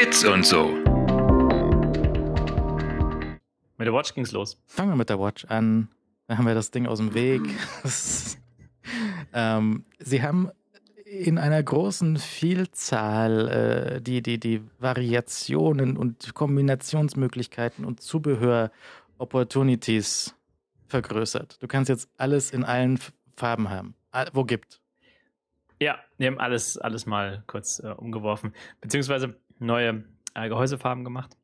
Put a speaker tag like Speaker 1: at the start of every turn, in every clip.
Speaker 1: Bits und so. Mit der Watch ging's los. Fangen wir mit der Watch an. Dann haben wir das Ding aus dem Weg. ähm, sie haben in einer großen Vielzahl äh, die, die, die Variationen und Kombinationsmöglichkeiten und Zubehör-Opportunities vergrößert. Du kannst jetzt alles in allen Farben haben. Ah, wo gibt?
Speaker 2: Ja, wir haben alles, alles mal kurz äh, umgeworfen. Beziehungsweise neue äh, Gehäusefarben gemacht.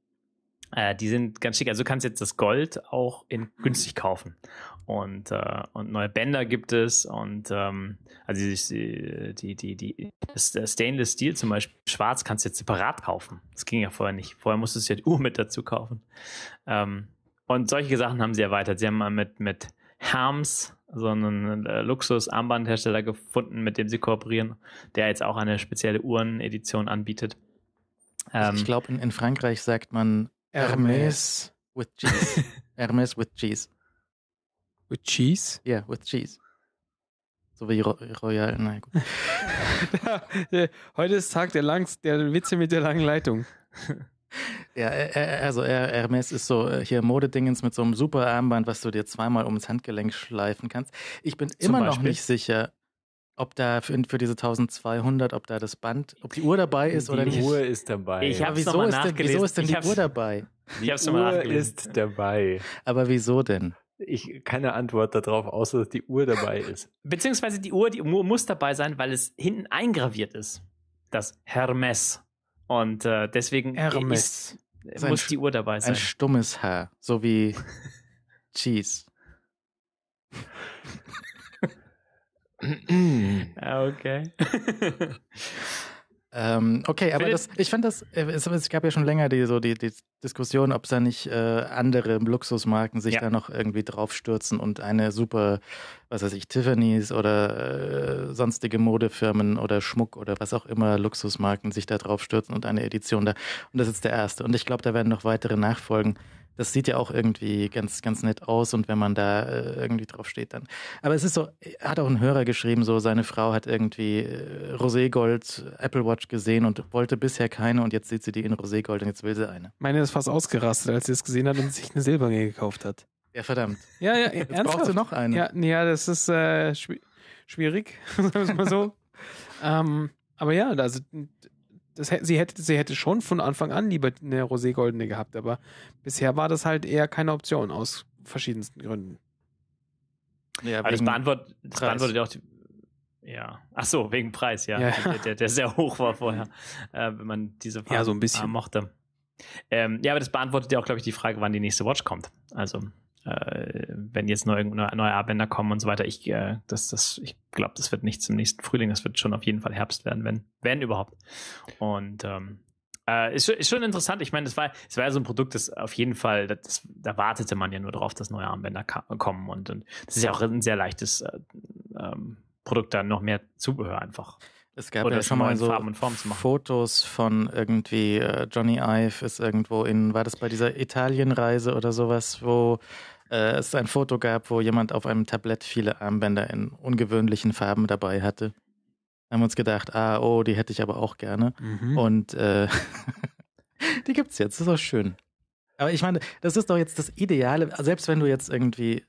Speaker 2: Äh, die sind ganz schick. Also du kannst jetzt das Gold auch in günstig kaufen. Und, äh, und neue Bänder gibt es und ähm, also die, die, die, die Stainless Steel zum Beispiel, schwarz kannst du jetzt separat kaufen. Das ging ja vorher nicht. Vorher musstest du ja die Uhr mit dazu kaufen. Ähm, und solche Sachen haben sie erweitert. Sie haben mal mit, mit Herms so einen äh, Luxus-Armbandhersteller gefunden, mit dem sie kooperieren, der jetzt auch eine spezielle
Speaker 1: Uhren-Edition anbietet. Ähm, ich glaube, in, in, Frankreich sagt man Hermes, with cheese. Hermes with cheese. With cheese? Ja, yeah, with cheese. So wie Ro Royal. Nein, gut.
Speaker 3: Heute ist Tag der, Langs, der Witze mit der langen Leitung.
Speaker 1: Ja, also Hermes ist so äh, hier Modedingens mit so einem super Armband, was du dir zweimal ums Handgelenk schleifen kannst. Ich bin Zum immer noch nicht sicher, ob da für, für, diese 1200, ob da das Band, ob die Uhr dabei ist die oder nicht. Die Uhr ist dabei. Ich habe wieso, ist denn, wieso ist denn die Uhr dabei? Die ich Uhr ist dabei. Aber wieso denn? Ich keine Antwort darauf, außer dass
Speaker 4: die
Speaker 2: Uhr dabei ist. Beziehungsweise die Uhr, die Uhr muss dabei sein, weil es hinten eingraviert ist. Das Hermes. Und äh, deswegen Hermes. Ist, muss die Uhr dabei sein. Ein
Speaker 1: stummes Haar, so wie Cheese. Ah, okay. Ähm, okay, aber das, ich fand das, äh, es gab ja schon länger die, so die, die Diskussion, ob da nicht äh, andere Luxusmarken sich ja. da noch irgendwie draufstürzen und eine super, was weiß ich, Tiffany's oder äh, sonstige Modefirmen oder Schmuck oder was auch immer Luxusmarken sich da draufstürzen und eine Edition da. Und das ist der erste. Und ich glaube, da werden noch weitere nachfolgen. Das sieht ja auch irgendwie ganz, ganz nett aus und wenn man da äh, irgendwie drauf steht, dann. Aber es ist so, hat auch ein Hörer geschrieben, so seine Frau hat irgendwie äh, Roségold äh, Apple Watch gesehen und wollte bisher keine und jetzt sieht sie die in Roségold und jetzt will sie eine. Meine ist fast ausgerastet, als sie es gesehen hat und sich eine silberne gekauft hat. Ja, verdammt.
Speaker 3: Ja, ja, jetzt ernsthaft? braucht sie noch eine. Ja, ja das ist äh, schwierig, sagen wir es mal so. ähm, aber ja, also das, sie, hätte, sie hätte schon von Anfang an lieber eine Rosé-Goldene gehabt, aber bisher war das halt eher keine Option aus verschiedensten Gründen.
Speaker 2: Ja, aber also das, beantwort, das beantwortet ja auch die, ja. Ach so, wegen Preis, ja. ja. Der, der, der, sehr hoch war vorher, äh, wenn man diese Farbe ja, so ein bisschen. Äh, mochte. Ähm, ja, aber das beantwortet ja auch, glaube ich, die Frage, wann die nächste Watch kommt. Also äh, wenn jetzt neue, neue a kommen und so weiter, ich, äh, das, das, ich glaube, das wird nichts im nächsten Frühling, das wird schon auf jeden Fall Herbst werden, wenn, wenn überhaupt. Und ähm, äh, ist, ist schon interessant. Ich meine, es war, es war ja so ein Produkt, das auf jeden Fall, das, das, da wartete man ja nur drauf, dass neue Armbänder kommen und, und das ist ja auch ein sehr
Speaker 1: leichtes äh, ähm, Produkt, da noch mehr Zubehör einfach. Es gab Oder ja schon mal so Fotos von irgendwie äh, Johnny Ive ist irgendwo in, war das bei dieser Italienreise oder sowas, wo äh, es ein Foto gab, wo jemand auf einem Tablett viele Armbänder in ungewöhnlichen Farben dabei hatte. Haben uns gedacht, ah, oh, die hätte ich aber auch gerne. Mhm. Und äh, die gibt's jetzt, das ist auch schön. Aber ich meine, das ist doch jetzt das Ideale, selbst wenn du jetzt irgendwie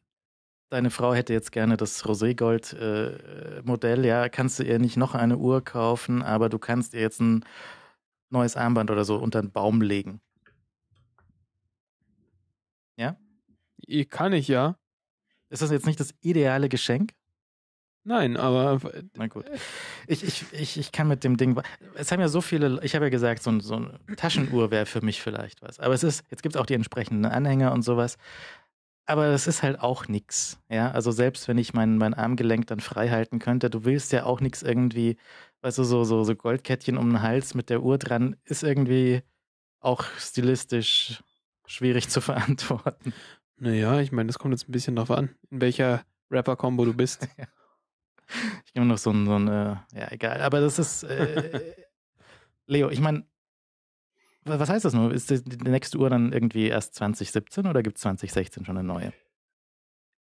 Speaker 1: deine Frau hätte jetzt gerne das Roségold-Modell, äh, ja, kannst du ihr nicht noch eine Uhr kaufen, aber du kannst ihr jetzt ein neues Armband oder so unter den Baum legen. Äh, kann ich ja. Ist das jetzt nicht das ideale Geschenk? Nein, aber. Äh, Na gut. Äh, ich, ich, ich, ich kann mit dem Ding. Es haben ja so viele. Ich habe ja gesagt, so, so eine Taschenuhr wäre für mich vielleicht was. Aber es ist. Jetzt gibt es auch die entsprechenden Anhänger und sowas. Aber das ist halt auch nichts. Ja, also selbst wenn ich mein, mein Armgelenk dann frei halten könnte, du willst ja auch nichts irgendwie. Weißt du, so, so, so Goldkettchen um den Hals mit der Uhr dran ist irgendwie auch stilistisch schwierig zu verantworten. Naja, ich meine, das kommt jetzt ein bisschen drauf an, in welcher Rapper-Combo du bist. Ich nehme noch so ein, so ein äh, ja, egal. Aber das ist, äh, Leo, ich meine, was heißt das nur? Ist die, nächste Uhr dann irgendwie erst 2017 oder gibt es 2016 schon eine neue?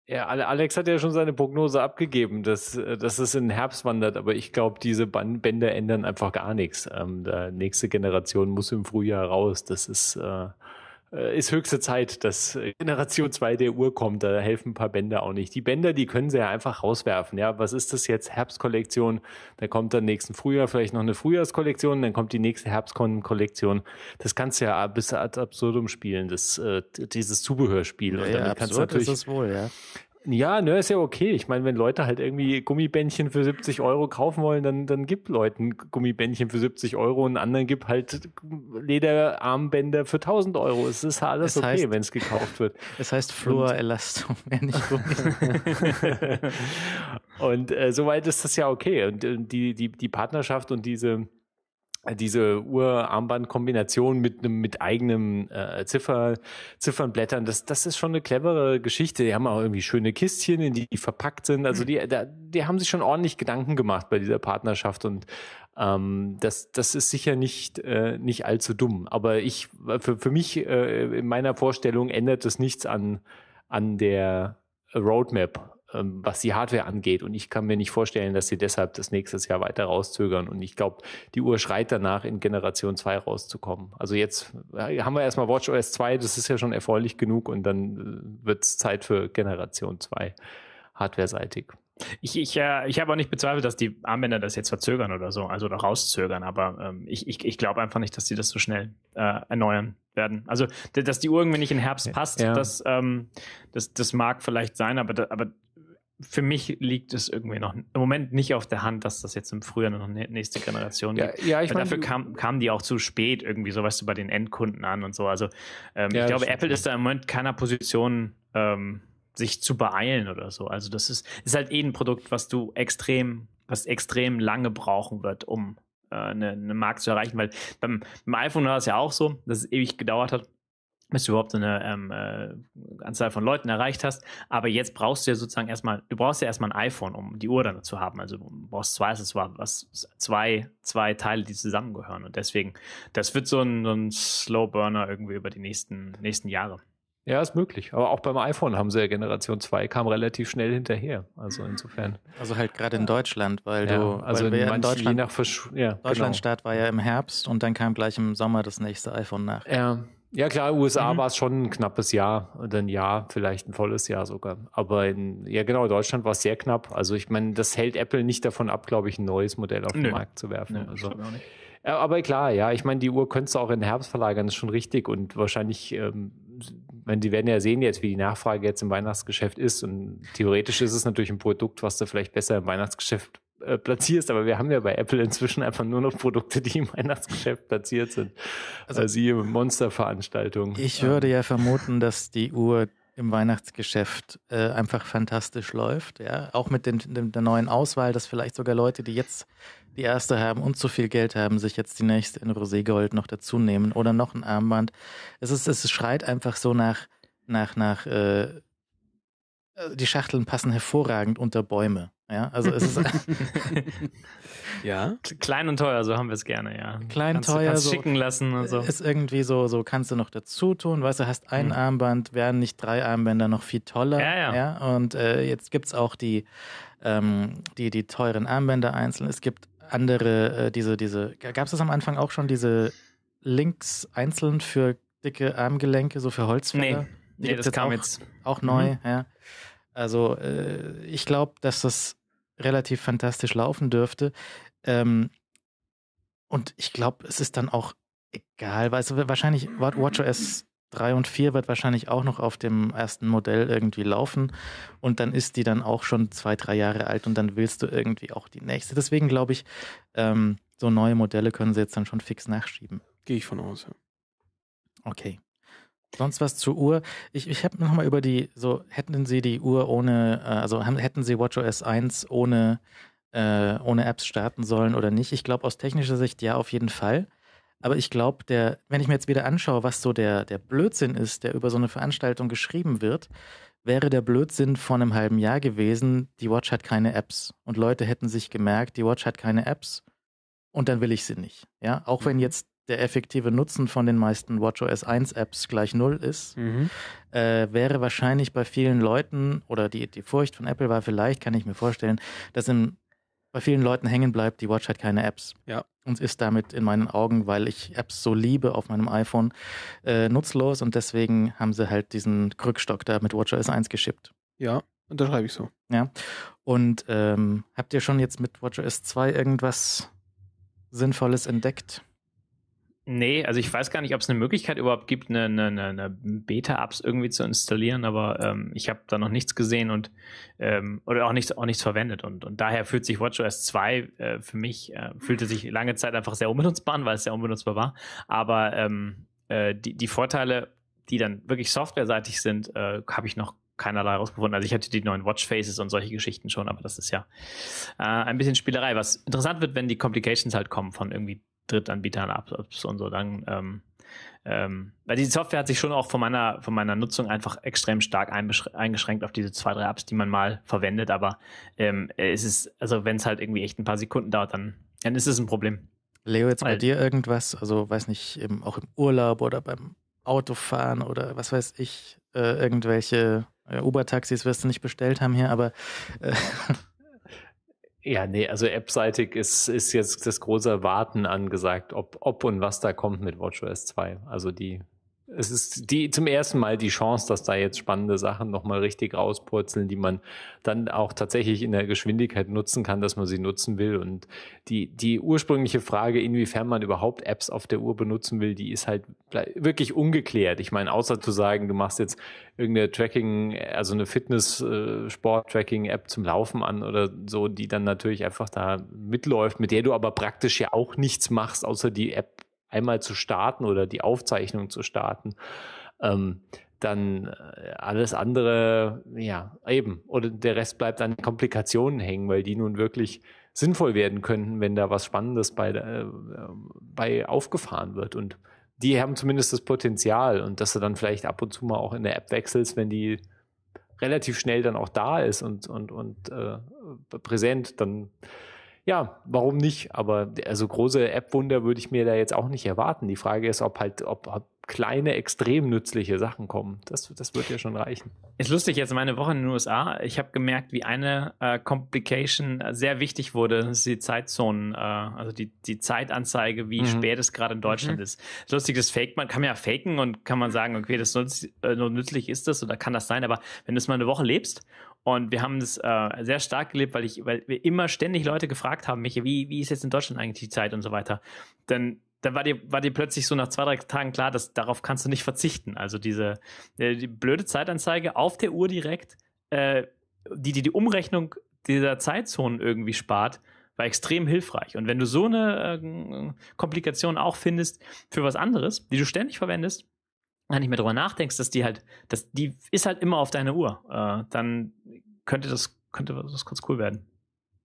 Speaker 4: Ja, Alex hat ja schon seine Prognose abgegeben, dass, äh, dass es in den Herbst wandert, aber ich glaube, diese Bänder ändern einfach gar nichts. Ähm, die nächste Generation muss im Frühjahr raus. Das ist, äh, äh, ist höchste Zeit, dass äh, Generation 2 der Uhr kommt. Da helfen ein paar Bänder auch nicht. Die Bänder, die können sie ja einfach rauswerfen. Ja, was ist das jetzt? Herbstkollektion. Da kommt dann nächsten Frühjahr vielleicht noch eine Frühjahrskollektion. Dann kommt die nächste Herbstkollektion. Das kannst du ja bis ad absurdum spielen, das, äh, dieses Zubehörspiel. Und ja, damit ja, kannst du natürlich, ist es wohl, ja. Ja, ne, ist ja okay. Ich meine, wenn Leute halt irgendwie Gummibändchen für 70 Euro kaufen wollen, dann, dann gib Leuten Gummibändchen für 70 Euro und anderen gib halt Lederarmbänder für 1000 Euro. Es ist alles es okay, wenn es gekauft wird. Es heißt wenn nicht Gummi. und äh, soweit ist das ja okay. Und, und äh, die, die, die Partnerschaft und diese diese Uhr-Armband-Kombination mit einem mit eigenem äh, Ziffer, Ziffernblättern, das, das ist schon eine clevere Geschichte. Die haben auch irgendwie schöne Kistchen, in die, die verpackt sind. Also die, da, die haben sich schon ordentlich Gedanken gemacht bei dieser Partnerschaft und ähm, das, das ist sicher nicht, äh, nicht allzu dumm. Aber ich, für, für mich, äh, in meiner Vorstellung ändert das nichts an, an der Roadmap ähm, was die Hardware angeht. Und ich kann mir nicht vorstellen, dass sie deshalb das nächste Jahr weiter rauszögern. Und ich glaube, die Uhr schreit danach, in Generation 2 rauszukommen. Also jetzt äh, haben wir erstmal WatchOS 2, das ist ja
Speaker 2: schon erfreulich genug und dann äh, wird es Zeit für Generation 2 hardware-seitig. Ich, ich, äh, ich habe auch nicht bezweifelt, dass die Armbänder das jetzt verzögern oder so, also oder rauszögern, aber ähm, ich, ich, ich glaube einfach nicht, dass sie das so schnell äh, erneuern werden. Also, dass die Uhr irgendwie nicht in Herbst passt, ja. das, ähm, das, das mag vielleicht sein, aber, da, aber für mich liegt es irgendwie noch im Moment nicht auf der Hand, dass das jetzt im Frühjahr noch eine nächste Generation gibt. Ja, ja ich Weil mein, dafür kamen die auch zu spät irgendwie, so weißt du, bei den Endkunden an und so. Also ähm, ja, ich glaube, Apple ist da im Moment keiner Position, ähm, sich zu beeilen oder so. Also das ist, ist halt eh ein Produkt, was du extrem, was extrem lange brauchen wird, um äh, einen eine ne Markt zu erreichen. Weil beim, beim iPhone war es ja auch so, dass es ewig gedauert hat bis du überhaupt eine ähm, äh, Anzahl von Leuten erreicht hast. Aber jetzt brauchst du ja sozusagen erstmal, du brauchst ja erstmal ein iPhone, um die Uhr dann zu haben. Also du brauchst zwei, es war was, zwei, zwei Teile, die zusammengehören. Und deswegen, das wird so ein, so ein Slow Burner irgendwie über die nächsten, nächsten
Speaker 1: Jahre.
Speaker 4: Ja, ist möglich. Aber auch beim iPhone haben sie ja Generation 2, kam relativ schnell hinterher. Also insofern.
Speaker 1: Also halt gerade in Deutschland, weil ja, du. Also weil in, manchen, in Deutschland, je nach Versch ja, Deutschlandstart genau. war ja im Herbst und dann kam gleich im Sommer das nächste iPhone nach.
Speaker 4: Ja, ja, klar, USA mhm. war es schon ein knappes Jahr und ein Jahr, vielleicht ein volles Jahr sogar. Aber in, ja, genau, Deutschland war es sehr knapp. Also ich meine, das hält Apple nicht davon ab, glaube ich, ein neues Modell auf Nö. den Markt zu werfen. Nö, also. Äh, aber klar, ja, ich meine, die Uhr könntest du auch in den Herbst verlagern, ist schon richtig. Und wahrscheinlich, ähm, die werden ja sehen jetzt, wie die Nachfrage jetzt im Weihnachtsgeschäft ist. Und theoretisch ist es natürlich ein Produkt, was du vielleicht besser im Weihnachtsgeschäft äh, platzierst, aber wir haben ja bei Apple inzwischen einfach nur noch Produkte,
Speaker 1: die im Weihnachtsgeschäft platziert sind. Also, also siehe Monsterveranstaltungen. Ich würde ja vermuten, dass die Uhr im Weihnachtsgeschäft äh, einfach fantastisch läuft. Ja? Auch mit dem, dem, der neuen Auswahl, dass vielleicht sogar Leute, die jetzt die erste haben und zu viel Geld haben, sich jetzt die nächste in Roségold noch dazu nehmen oder noch ein Armband. Es, ist, es schreit einfach so nach, nach, nach äh, äh, die Schachteln passen hervorragend unter Bäume. Ja, also es ist
Speaker 2: ja klein und teuer, so haben wir es gerne, ja. Klein kannst, teuer, kannst so schicken
Speaker 1: lassen und so. Ist irgendwie so, so kannst du noch dazu tun, weißt du, hast ein mhm. Armband, wären nicht drei Armbänder noch viel toller. Ja, ja. ja? Und äh, jetzt es auch die, ähm, die die teuren Armbänder einzeln. Es gibt andere äh, diese diese es das am Anfang auch schon diese Links einzeln für dicke Armgelenke, so für Holzfäller? Nee. nee, das kam auch, jetzt auch neu, mhm. ja. Also äh, ich glaube, dass das relativ fantastisch laufen dürfte. Ähm, und ich glaube, es ist dann auch egal, weil es wahrscheinlich WatchOS 3 und 4 wird wahrscheinlich auch noch auf dem ersten Modell irgendwie laufen. Und dann ist die dann auch schon zwei, drei Jahre alt und dann willst du irgendwie auch die nächste. Deswegen glaube ich, ähm, so neue Modelle können sie jetzt dann schon fix nachschieben. Gehe ich von aus. Okay sonst was zur Uhr. Ich, ich habe nochmal über die, so hätten Sie die Uhr ohne, äh, also hätten Sie WatchOS 1 ohne, äh, ohne Apps starten sollen oder nicht? Ich glaube aus technischer Sicht ja auf jeden Fall. Aber ich glaube, der, wenn ich mir jetzt wieder anschaue, was so der, der Blödsinn ist, der über so eine Veranstaltung geschrieben wird, wäre der Blödsinn vor einem halben Jahr gewesen, die Watch hat keine Apps. Und Leute hätten sich gemerkt, die Watch hat keine Apps und dann will ich sie nicht. Ja, auch mhm. wenn jetzt der effektive Nutzen von den meisten WatchOS 1 Apps gleich null ist, mhm. äh, wäre wahrscheinlich bei vielen Leuten oder die, die Furcht von Apple war vielleicht, kann ich mir vorstellen, dass im, bei vielen Leuten hängen bleibt, die Watch hat keine Apps. Ja. Und ist damit in meinen Augen, weil ich Apps so liebe auf meinem iPhone, äh, nutzlos und deswegen haben sie halt diesen Krückstock da mit WatchOS 1 geschippt. Ja, unterschreibe ich so. Ja. Und ähm, habt ihr schon jetzt mit WatchOS 2 irgendwas Sinnvolles entdeckt?
Speaker 2: Nee, also ich weiß gar nicht, ob es eine Möglichkeit überhaupt gibt, eine, eine, eine Beta-Apps irgendwie zu installieren, aber ähm, ich habe da noch nichts gesehen und ähm, oder auch nichts, auch nichts verwendet. Und, und daher fühlt sich WatchOS 2 äh, für mich, äh, fühlte sich lange Zeit einfach sehr unbenutzbar an, weil es sehr unbenutzbar war. Aber ähm, äh, die, die Vorteile, die dann wirklich softwareseitig sind, äh, habe ich noch keinerlei rausgefunden. Also ich hatte die neuen Watchfaces und solche Geschichten schon, aber das ist ja äh, ein bisschen Spielerei, was interessant wird, wenn die Complications halt kommen von irgendwie Drittanbietern Apps und so, dann ähm, ähm, weil die Software hat sich schon auch von meiner von meiner Nutzung einfach extrem stark eingeschränkt auf diese zwei drei Apps, die man mal verwendet. Aber ähm, es ist also wenn es halt irgendwie echt ein paar Sekunden dauert, dann dann ist es ein Problem. Leo, jetzt weil, bei dir
Speaker 1: irgendwas, also weiß nicht, eben auch im Urlaub oder beim Autofahren oder was weiß ich, äh, irgendwelche äh, Uber-Taxis wirst du nicht bestellt haben hier, aber äh,
Speaker 4: Ja, nee, also appseitig ist, ist jetzt das große Warten angesagt, ob, ob und was da kommt mit WatchOS 2. Also die es ist die, zum ersten Mal die Chance, dass da jetzt spannende Sachen nochmal richtig rauspurzeln, die man dann auch tatsächlich in der Geschwindigkeit nutzen kann, dass man sie nutzen will. Und die, die ursprüngliche Frage, inwiefern man überhaupt Apps auf der Uhr benutzen will, die ist halt wirklich ungeklärt. Ich meine, außer zu sagen, du machst jetzt irgendeine Tracking, also eine Fitness-Sport-Tracking-App äh, zum Laufen an oder so, die dann natürlich einfach da mitläuft, mit der du aber praktisch ja auch nichts machst, außer die App einmal zu starten oder die Aufzeichnung zu starten, ähm, dann äh, alles andere, ja, eben. Oder der Rest bleibt an Komplikationen hängen, weil die nun wirklich sinnvoll werden könnten, wenn da was Spannendes bei, äh, bei aufgefahren wird. Und die haben zumindest das Potenzial und dass du dann vielleicht ab und zu mal auch in der App wechselst, wenn die relativ schnell dann auch da ist und, und, und äh, präsent, dann ja, warum nicht? Aber also große App-Wunder würde ich mir da jetzt auch nicht erwarten. Die Frage ist, ob halt, ob, ob kleine, extrem nützliche Sachen kommen. Das, das wird ja schon reichen.
Speaker 2: Ist lustig, jetzt meine Woche in den USA. Ich habe gemerkt, wie eine äh, Complication äh, sehr wichtig wurde. Das ist die Zeitzonen, äh, also die, die Zeitanzeige, wie mhm. spät es gerade in Deutschland mhm. ist. ist. Lustig, das faked man. Kann man ja faken und kann man sagen, okay, das nutz, äh, nützlich ist das oder kann das sein. Aber wenn du es mal eine Woche lebst und wir haben es äh, sehr stark gelebt, weil ich, weil wir immer ständig Leute gefragt haben, Michael, wie, wie ist jetzt in Deutschland eigentlich die Zeit und so weiter. Denn dann war dir, war dir plötzlich so nach zwei, drei Tagen klar, dass darauf kannst du nicht verzichten. Also diese äh, die blöde Zeitanzeige auf der Uhr direkt, äh, die dir die Umrechnung dieser Zeitzonen irgendwie spart, war extrem hilfreich. Und wenn du so eine äh, Komplikation auch findest für was anderes, die du ständig verwendest, gar nicht mehr drüber nachdenkst, dass die halt, dass die ist halt immer auf deine Uhr, äh, dann könnte das, könnte das kurz
Speaker 1: cool werden.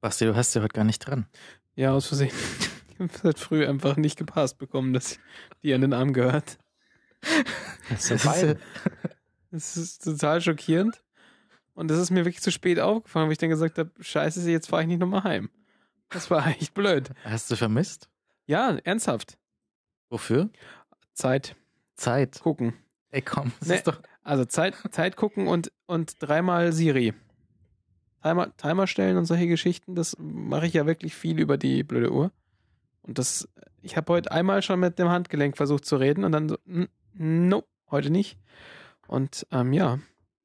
Speaker 1: Basti, du hast ja heute gar nicht dran.
Speaker 3: Ja, aus Versehen. Ich habe halt früh einfach nicht gepasst bekommen, dass die an den Arm gehört. Das ist, das das ist total schockierend. Und das ist mir wirklich zu spät aufgefallen, weil ich dann gesagt habe, scheiße, jetzt fahre ich nicht nochmal heim. Das war echt blöd. Hast du vermisst? Ja, ernsthaft. Wofür? Zeit. Zeit. Gucken. Ey, komm. Das nee. ist doch also Zeit, Zeit gucken und, und dreimal Siri. Timer, Timer stellen und solche Geschichten, das mache ich ja wirklich viel über die blöde Uhr. Und das, ich habe heute einmal schon mit dem Handgelenk versucht zu reden und dann so, no, heute nicht. Und ähm, ja,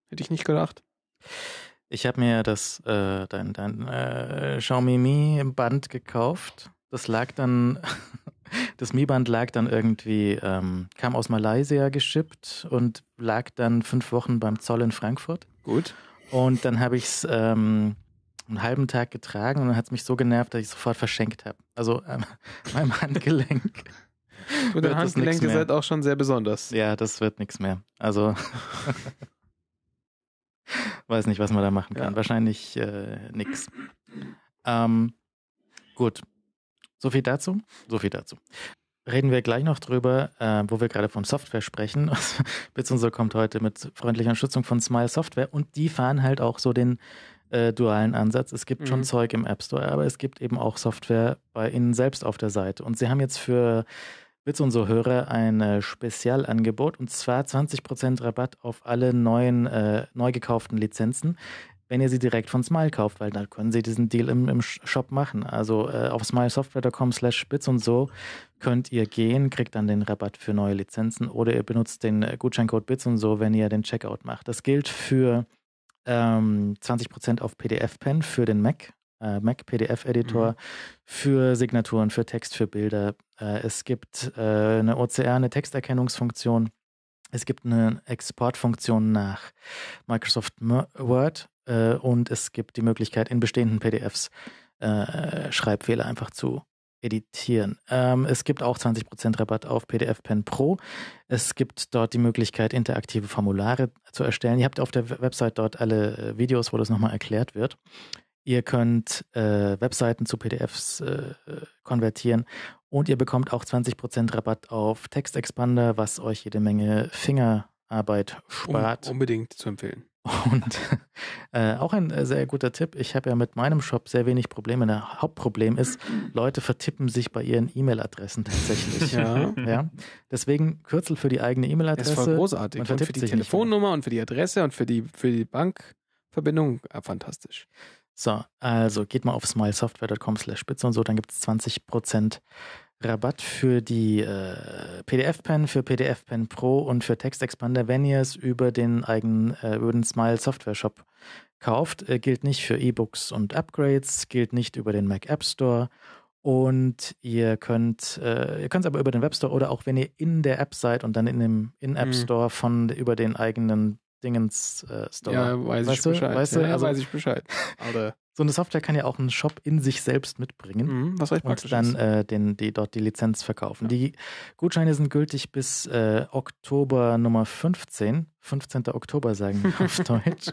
Speaker 1: hätte ich nicht gedacht. Ich habe mir das äh, dein, dein äh, Xiaomi Mi Band gekauft. Das lag dann das Mi-Band lag dann irgendwie, ähm, kam aus Malaysia geschippt und lag dann fünf Wochen beim Zoll in Frankfurt. Gut. Und dann habe ich es ähm, einen halben Tag getragen und dann hat es mich so genervt, dass ich es sofort verschenkt habe. Also ähm, meinem Handgelenk. Und dein Handgelenk, ist halt auch schon sehr besonders. Ja, das wird nichts mehr. Also weiß nicht, was man da machen kann. Ja. Wahrscheinlich äh, nichts. Ähm, gut, so viel dazu. So viel dazu. Reden wir gleich noch drüber, äh, wo wir gerade von Software sprechen. Beziehungsweise kommt heute mit freundlicher Unterstützung von Smile Software und die fahren halt auch so den äh, dualen Ansatz. Es gibt mhm. schon Zeug im App Store, aber es gibt eben auch Software bei ihnen selbst auf der Seite. Und sie haben jetzt für Witz und so Hörer ein äh, Spezialangebot und zwar 20% Rabatt auf alle neuen, äh, neu gekauften Lizenzen wenn ihr sie direkt von Smile kauft, weil dann können sie diesen Deal im, im Shop machen. Also äh, auf smilesoftware.com slash spitz und so könnt ihr gehen, kriegt dann den Rabatt für neue Lizenzen oder ihr benutzt den äh, Gutscheincode bits und so, wenn ihr den Checkout macht. Das gilt für ähm, 20% auf PDF-Pen für den Mac, äh, Mac PDF-Editor, mhm. für Signaturen, für Text, für Bilder. Äh, es gibt äh, eine OCR, eine Texterkennungsfunktion es gibt eine Exportfunktion nach Microsoft Word äh, und es gibt die Möglichkeit, in bestehenden PDFs äh, Schreibfehler einfach zu editieren. Ähm, es gibt auch 20% Rabatt auf PDF Pen Pro. Es gibt dort die Möglichkeit, interaktive Formulare zu erstellen. Ihr habt auf der Website dort alle äh, Videos, wo das nochmal erklärt wird ihr könnt äh, Webseiten zu PDFs äh, konvertieren und ihr bekommt auch 20% Rabatt auf Textexpander, was euch jede Menge Fingerarbeit spart. Um,
Speaker 3: unbedingt zu empfehlen. Und
Speaker 1: äh, auch ein äh, sehr guter Tipp, ich habe ja mit meinem Shop sehr wenig Probleme. Das Hauptproblem ist, Leute vertippen sich bei ihren E-Mail-Adressen tatsächlich. Ja. ja. Deswegen Kürzel für die eigene E-Mail-Adresse. Das ist voll großartig. Man vertippt und für die sich Telefonnummer und für die Adresse und für die, für die Bankverbindung. Ah, fantastisch. So, also geht mal auf smilesoftware.com slash spitze und so, dann gibt es 20% Rabatt für die äh, PDF-Pen, für PDF-Pen Pro und für Textexpander, wenn ihr es über den eigenen, äh, über den Smile Software Shop kauft. Äh, gilt nicht für E-Books und Upgrades, gilt nicht über den Mac App Store und ihr könnt äh, ihr könnt es aber über den Webstore oder auch wenn ihr in der App seid und dann in dem in App mhm. Store von über den eigenen Dingens äh, Store. Ja, weiß weißt ich du? Bescheid. Weißt du? Ja, also weiß ich Bescheid. so eine Software kann ja auch einen Shop in sich selbst mitbringen mhm, was und dann äh, den, die, dort die Lizenz verkaufen. Ja. Die Gutscheine sind gültig bis äh, Oktober Nummer 15. 15. Oktober sagen wir auf Deutsch.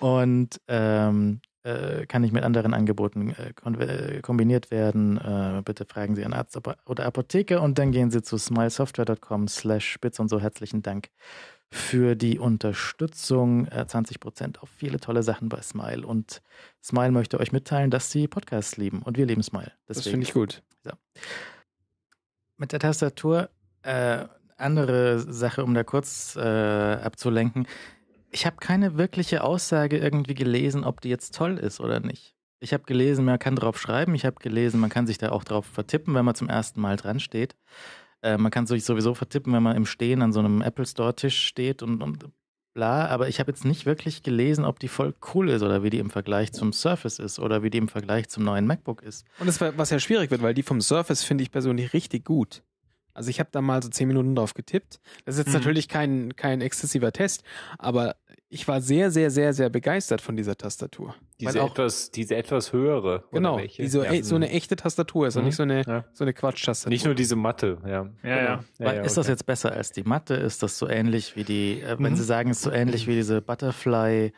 Speaker 1: und ähm, äh, kann nicht mit anderen Angeboten äh, äh, kombiniert werden. Äh, bitte fragen Sie Ihren Arzt oder Apotheke und dann gehen Sie zu smilesoftware.com slash spitz und so herzlichen Dank für die Unterstützung. 20 äh, Prozent auf viele tolle Sachen bei Smile. Und Smile möchte euch mitteilen, dass sie Podcasts lieben. Und wir lieben Smile. Deswegen. Das finde ich gut. So. Mit der Tastatur, äh, andere Sache, um da kurz äh, abzulenken. Ich habe keine wirkliche Aussage irgendwie gelesen, ob die jetzt toll ist oder nicht. Ich habe gelesen, man kann drauf schreiben. Ich habe gelesen, man kann sich da auch drauf vertippen, wenn man zum ersten Mal dran steht. Äh, man kann sich sowieso vertippen, wenn man im Stehen an so einem Apple Store-Tisch steht und, und bla, aber ich habe jetzt nicht wirklich gelesen, ob die voll cool ist oder wie die im Vergleich zum Surface ist oder wie die im Vergleich zum neuen MacBook ist.
Speaker 3: Und das, was ja schwierig wird, weil die vom Surface finde ich persönlich richtig gut. Also ich habe da mal so zehn Minuten drauf getippt. Das ist jetzt mhm. natürlich kein, kein exzessiver Test, aber ich war sehr, sehr, sehr, sehr begeistert von dieser Tastatur.
Speaker 4: Diese auch, etwas, diese etwas höhere. Genau, die so, ja. E, so eine
Speaker 1: echte Tastatur ist mhm. und nicht mhm. so eine, ja. so eine Quatschtastatur. Nicht nur diese Matte, ja. Ja, genau. ja. ist okay. das jetzt besser als die Matte? Ist das so ähnlich wie die, äh, wenn mhm. Sie sagen, ist so ähnlich mhm. wie diese Butterfly,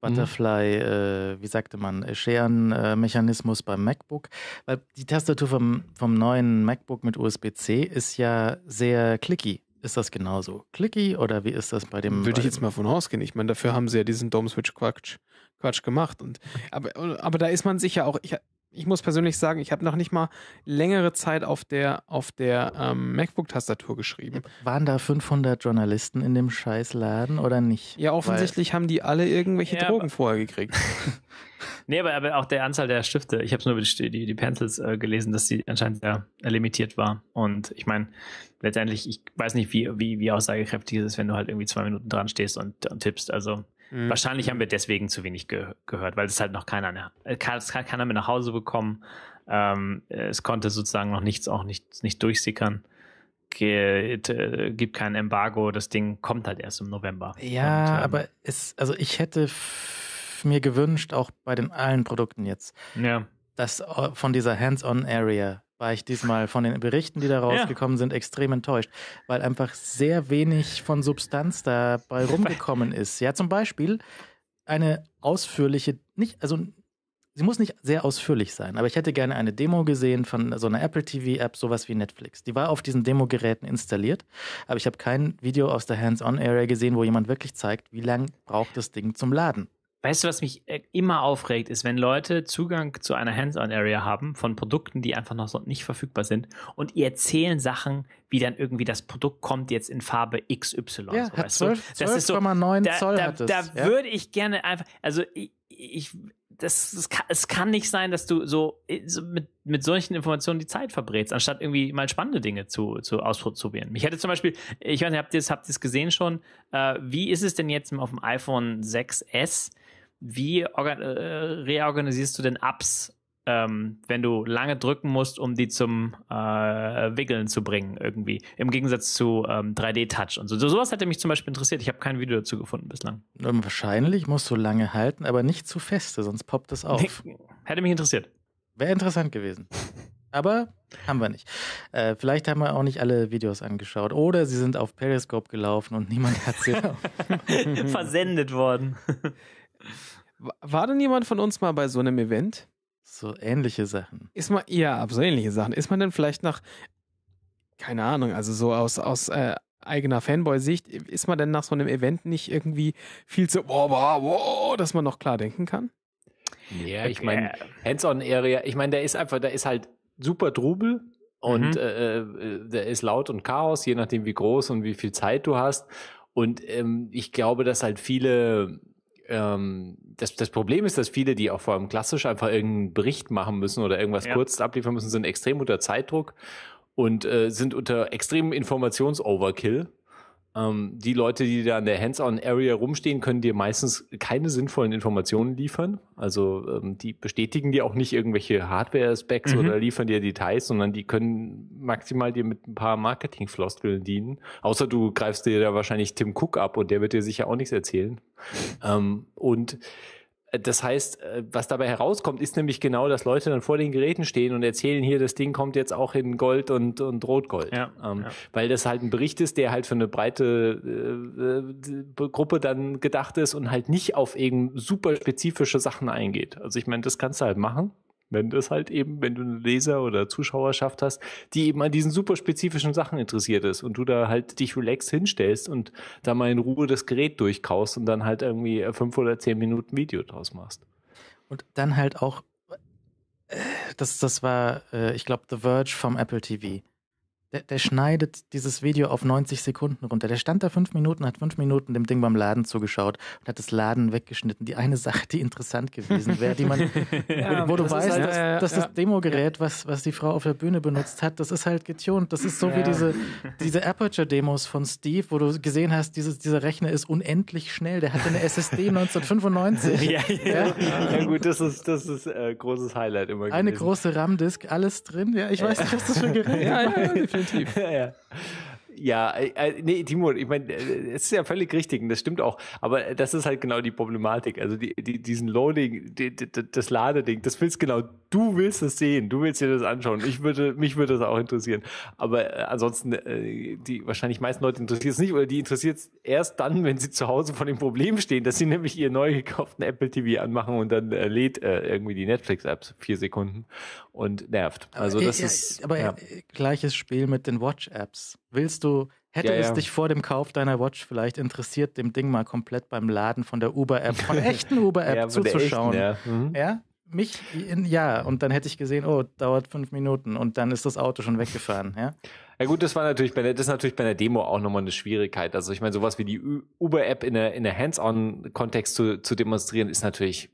Speaker 1: Butterfly, mhm. äh, wie sagte man, äh, Scherenmechanismus äh, beim MacBook? Weil die Tastatur vom, vom neuen MacBook mit USB-C ist ja sehr clicky. Ist das genauso clicky oder wie ist das bei dem? Würde ich jetzt mal von ausgehen. Ich meine, dafür haben sie ja diesen Dome Switch Quatsch, Quatsch gemacht. Und,
Speaker 3: aber, aber da ist man sicher auch. Ich, ich muss persönlich sagen, ich habe noch nicht mal längere Zeit auf
Speaker 1: der, auf der ähm, MacBook-Tastatur geschrieben. Waren da 500 Journalisten in dem Scheißladen oder nicht? Ja, offensichtlich Weil haben die alle irgendwelche ja, Drogen vorher gekriegt.
Speaker 2: nee, aber, aber auch der Anzahl der Stifte. Ich habe es nur über die, die, die Pencils äh, gelesen, dass die anscheinend sehr limitiert war. Und ich meine, letztendlich, ich weiß nicht, wie, wie, wie aussagekräftig es ist, wenn du halt irgendwie zwei Minuten dran stehst und, und tippst. Also mhm. wahrscheinlich haben wir deswegen zu wenig ge gehört, weil es halt noch keiner, mehr, ne, äh, hat keiner mit nach Hause bekommen. Ähm, es konnte sozusagen noch nichts, auch nicht, nicht durchsickern. Ge äh, gibt kein Embargo, das Ding kommt halt
Speaker 1: erst im November. Ja, und, ähm, aber es, also ich hätte mir gewünscht, auch bei den allen Produkten jetzt, ja. dass äh, von dieser Hands-on-Area war ich diesmal von den Berichten, die da rausgekommen ja. sind, extrem enttäuscht, weil einfach sehr wenig von Substanz dabei rumgekommen ist. Ja, zum Beispiel eine ausführliche, nicht, also sie muss nicht sehr ausführlich sein, aber ich hätte gerne eine Demo gesehen von so einer Apple TV-App, sowas wie Netflix. Die war auf diesen Demo-Geräten installiert, aber ich habe kein Video aus der Hands-on-Area gesehen, wo jemand wirklich zeigt, wie lang braucht das Ding zum Laden. Weißt du, was mich äh, immer aufregt,
Speaker 2: ist, wenn Leute Zugang zu einer Hands-on-Area haben von Produkten, die einfach noch nicht verfügbar sind und ihr erzählen Sachen, wie dann irgendwie das Produkt kommt jetzt in Farbe XY. Ja, so, weißt 12, du? Das 12, ist so, da, Zoll da, hat es, da ja? würde ich gerne einfach, also ich, ich das, das kann, es kann nicht sein, dass du so, so mit, mit solchen Informationen die Zeit verbrätst, anstatt irgendwie mal spannende Dinge zu, zu ausprobieren. Ich hätte zum Beispiel, ich weiß nicht, habt ihr es habt ihr's gesehen schon, äh, wie ist es denn jetzt auf dem iPhone 6S? Wie äh, reorganisierst du denn Apps, ähm, wenn du lange drücken musst, um die zum äh, Wickeln zu bringen, irgendwie? Im Gegensatz zu ähm, 3D-Touch und so. so. Sowas hätte mich zum Beispiel
Speaker 1: interessiert. Ich habe kein Video dazu gefunden bislang. Und ähm, wahrscheinlich musst du lange halten, aber nicht zu feste, sonst poppt es auf. Nee, hätte mich interessiert. Wäre interessant gewesen. Aber haben wir nicht. Äh, vielleicht haben wir auch nicht alle Videos angeschaut. Oder sie sind auf Periscope gelaufen und niemand hat sie versendet worden. War denn jemand von uns
Speaker 3: mal bei so einem Event? So ähnliche Sachen. Ist man, ja, so ähnliche Sachen. Ist man denn vielleicht nach, keine Ahnung, also so aus, aus äh, eigener Fanboy-Sicht, ist man denn nach so einem Event nicht irgendwie viel zu, wow, wow, wow, dass man noch klar denken kann?
Speaker 2: Ja,
Speaker 4: ich meine, Hands-on-Area, ich meine, der ist einfach, der ist halt super Trubel und mhm. Äh, äh, der ist laut und Chaos, je nachdem wie groß und wie viel Zeit du hast. Und ähm, ich glaube, dass halt viele ähm, das, das Problem ist, dass viele, die auch vor allem klassisch einfach irgendeinen Bericht machen müssen oder irgendwas ja. kurz abliefern müssen, sind extrem unter Zeitdruck und äh, sind unter extremem Informationsoverkill ähm, die Leute, die da in der Hands-on-Area rumstehen, können dir meistens keine sinnvollen Informationen liefern. Also ähm, die bestätigen dir auch nicht irgendwelche Hardware-Specs mhm. oder liefern dir Details, sondern die können maximal dir mit ein paar Marketing-Floskeln dienen. Außer du greifst dir da wahrscheinlich Tim Cook ab und der wird dir sicher auch nichts erzählen. ähm, und das heißt, äh, was dabei herauskommt, ist nämlich genau, dass Leute dann vor den Geräten stehen und erzählen, hier, das Ding kommt jetzt auch in Gold und, und Rotgold. Ja, ähm, ja. Weil das halt ein Bericht ist, der halt für eine breite äh, äh Gruppe dann gedacht ist und halt nicht auf eben super spezifische Sachen eingeht. Also ich meine, das kannst du halt machen wenn das halt eben, wenn du eine Leser- oder Zuschauerschaft hast, die eben an diesen super spezifischen Sachen interessiert ist und du da halt dich relax hinstellst und da mal in Ruhe das Gerät durchkaust und dann halt irgendwie äh, fünf oder zehn Minuten Video draus machst.
Speaker 1: Und dann halt auch, äh, das, das war, äh, ich glaube, The Verge vom Apple TV. Der, der, schneidet dieses Video auf 90 Sekunden runter. Der stand da fünf Minuten, hat fünf Minuten dem Ding beim Laden zugeschaut und hat das Laden weggeschnitten. Die eine Sache, die interessant gewesen wäre, die man, ja, wo du weißt, halt, dass, ja, dass ja, das Demo-Gerät, was, was die Frau auf der Bühne benutzt hat, das ist halt getunt. Das ist so wie diese, diese Aperture-Demos von Steve, wo du gesehen hast, dieses, dieser Rechner ist unendlich schnell. Der hatte eine SSD 1995. ja, ja. ja. ja gut,
Speaker 4: das ist, das ist äh, großes Highlight immer gewesen. Eine große
Speaker 1: RAM-Disk, alles drin. Ja, ich weiß nicht, was das für ein Gerät ist definitiv. ja.
Speaker 4: Ja, äh, äh nee, Timur, ich meine, äh, es ist ja völlig richtig und das stimmt auch. Aber das ist halt genau die Problematik. Also die, die, diesen Loading, die, die, das Ladeding, das willst genau du willst es sehen, du willst dir das anschauen. Ich würde, mich würde das auch interessieren. Aber äh, ansonsten, äh, die wahrscheinlich meisten Leute interessiert es nicht oder die interessiert es erst dann, wenn sie zu Hause vor dem Problem stehen, dass sie nämlich ihr neu gekauften Apple TV anmachen und dann äh, lädt äh, irgendwie die Netflix-Apps vier Sekunden und nervt. Also aber, das äh, ist. Aber ja.
Speaker 1: Äh, gleiches Spiel mit den Watch-Apps. Willst du Hätte ja, es ja. dich vor dem Kauf deiner Watch vielleicht interessiert, dem Ding mal komplett beim Laden von der Uber-App, von der echten Uber-App ja, zuzuschauen. Echten, mhm. ja mich, in, ja, und dann hätte ich gesehen, oh, dauert fünf Minuten und dann ist das Auto schon weggefahren, ja.
Speaker 4: Ja gut, das war natürlich bei der, das ist natürlich bei der Demo auch nochmal eine Schwierigkeit. Also ich meine, sowas wie die Uber-App in der, in der Hands-on-Kontext zu, zu demonstrieren, ist natürlich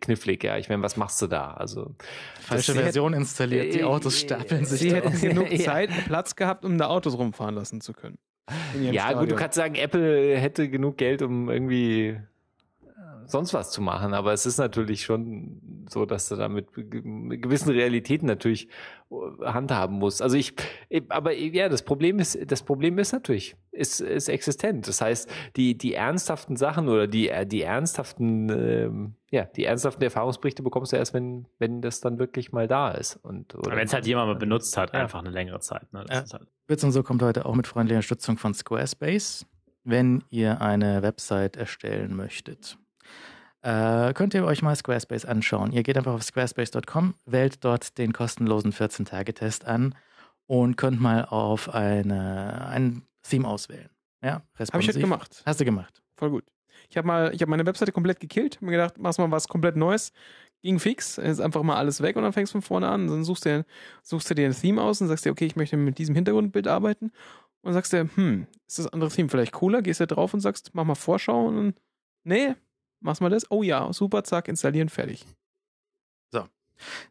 Speaker 4: knifflig, ja. Ich meine, was machst du da? Also falsche Version
Speaker 1: hätten, installiert, die Autos äh, stapeln äh, sich. Sie hätten genug
Speaker 3: Zeit, und Platz gehabt, um da Autos rumfahren lassen zu können.
Speaker 4: Ja, Stadion. gut, du kannst sagen, Apple hätte genug Geld, um irgendwie sonst was zu machen. Aber es ist natürlich schon so, dass du da mit gewissen Realitäten natürlich äh, handhaben musst. Also ich, aber ja, das Problem ist, das Problem ist natürlich, ist, ist existent. Das heißt, die, die ernsthaften Sachen oder die, äh, die ernsthaften, ähm, ja, die ernsthaften Erfahrungsberichte bekommst du erst, wenn, wenn das dann wirklich mal da ist. Und, wenn es halt
Speaker 2: jemand mal benutzt hat, ja. einfach eine längere
Speaker 1: Zeit. Ne? Das ja. Halt Bits und so kommt heute auch mit freundlicher Unterstützung von Squarespace, wenn ihr eine Website erstellen möchtet äh, könnt ihr euch mal Squarespace anschauen. Ihr geht einfach auf squarespace.com, wählt dort den kostenlosen 14-Tage-Test an und könnt mal auf eine, ein Theme auswählen. Ja, Habe ich halt gemacht. Hast du gemacht. Voll gut. Ich habe mal, meine Webseite komplett gekillt, habe mir gedacht, machst mal was komplett Neues.
Speaker 3: Ging fix, ist einfach mal alles weg und dann fängst du von vorne an. Dann suchst du, suchst du dir ein Theme aus und sagst dir, okay, ich möchte mit diesem Hintergrundbild arbeiten. Und sagst dir, hm, ist das andere Theme vielleicht cooler? Gehst da drauf und sagst, mach mal Vorschau und dann, nee, machst mal das, oh ja, super, zack, installieren, fertig.
Speaker 1: So,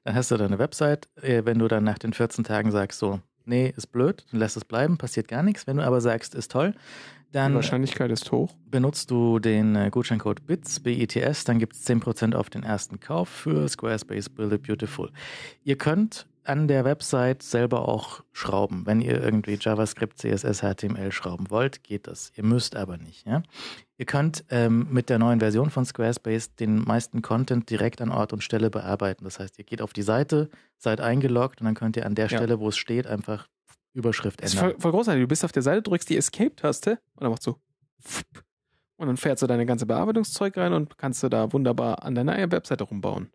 Speaker 1: dann hast du deine Website, äh, wenn du dann nach den 14 Tagen sagst so, nee, ist blöd, dann lässt es bleiben, passiert gar nichts. Wenn du aber sagst, ist toll, dann. Die Wahrscheinlichkeit ist hoch. Benutzt du den äh, Gutscheincode BITS, BITS, dann gibt es 10% auf den ersten Kauf für Squarespace Build It Beautiful. Ihr könnt an der Website selber auch schrauben. Wenn ihr irgendwie JavaScript, CSS, HTML schrauben wollt, geht das. Ihr müsst aber nicht. Ja? Ihr könnt ähm, mit der neuen Version von Squarespace den meisten Content direkt an Ort und Stelle bearbeiten. Das heißt, ihr geht auf die Seite, seid eingeloggt und dann könnt ihr an der ja. Stelle, wo es steht, einfach Überschrift ändern. Das ist voll,
Speaker 3: voll großartig. Du bist auf der Seite, drückst die Escape-Taste und dann machst du und dann fährst du deine ganze Bearbeitungszeug rein und kannst du da wunderbar an deiner Webseite rumbauen.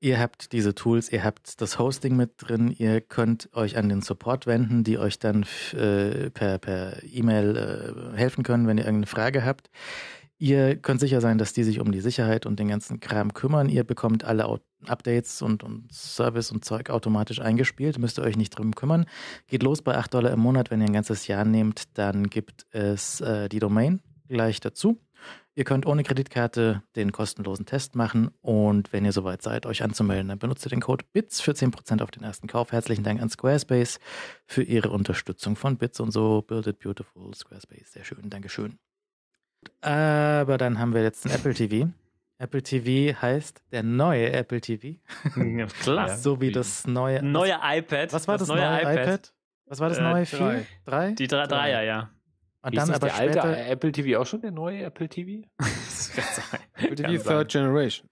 Speaker 1: Ihr habt diese Tools, ihr habt das Hosting mit drin, ihr könnt euch an den Support wenden, die euch dann äh, per per E-Mail äh, helfen können, wenn ihr irgendeine Frage habt. Ihr könnt sicher sein, dass die sich um die Sicherheit und den ganzen Kram kümmern. Ihr bekommt alle Updates und, und Service und Zeug automatisch eingespielt. Müsst ihr euch nicht drum kümmern. Geht los bei 8 Dollar im Monat. Wenn ihr ein ganzes Jahr nehmt, dann gibt es äh, die Domain gleich dazu. Ihr könnt ohne Kreditkarte den kostenlosen Test machen und wenn ihr soweit seid, euch anzumelden, dann benutzt ihr den Code BITS für 10% auf den ersten Kauf. Herzlichen Dank an Squarespace für ihre Unterstützung von BITS und so. Build it beautiful, Squarespace. Sehr schön, Dankeschön. Aber dann haben wir jetzt ein Apple TV. Apple TV heißt der neue Apple TV. Ja, klar. so wie das neue. Neue
Speaker 2: iPad. Was war das, das neue, neue iPad?
Speaker 1: iPad? Was war das äh, neue? Äh, vier?
Speaker 2: Drei? Die drei, Dreier, ja.
Speaker 1: Und Wie dann aber der später, alte Apple
Speaker 4: TV auch schon
Speaker 3: der neue Apple TV? das kann sein. Apple TV Third sein. Generation.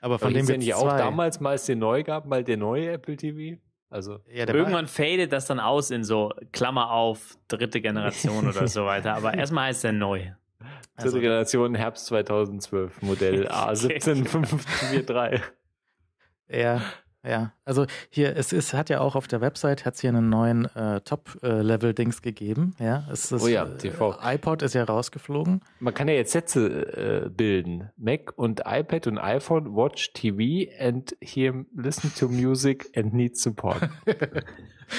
Speaker 3: Aber von dem gibt's ja auch
Speaker 4: damals mal es den neu gab, mal der neue Apple TV. Also ja, irgendwann
Speaker 2: fadet das dann aus in so Klammer auf dritte Generation oder so weiter. Aber erstmal heißt der neu. Dritte also Generation
Speaker 4: Herbst 2012 Modell A17543.
Speaker 1: Ja, ja, also hier, es ist, hat ja auch auf der Website, hat hier einen neuen äh, Top-Level-Dings gegeben. Ja, es ist, oh ja, TV. Äh, iPod ist ja rausgeflogen.
Speaker 4: Man kann ja jetzt Sätze äh, bilden. Mac und iPad und iPhone watch
Speaker 1: TV and hear, listen to music and need support.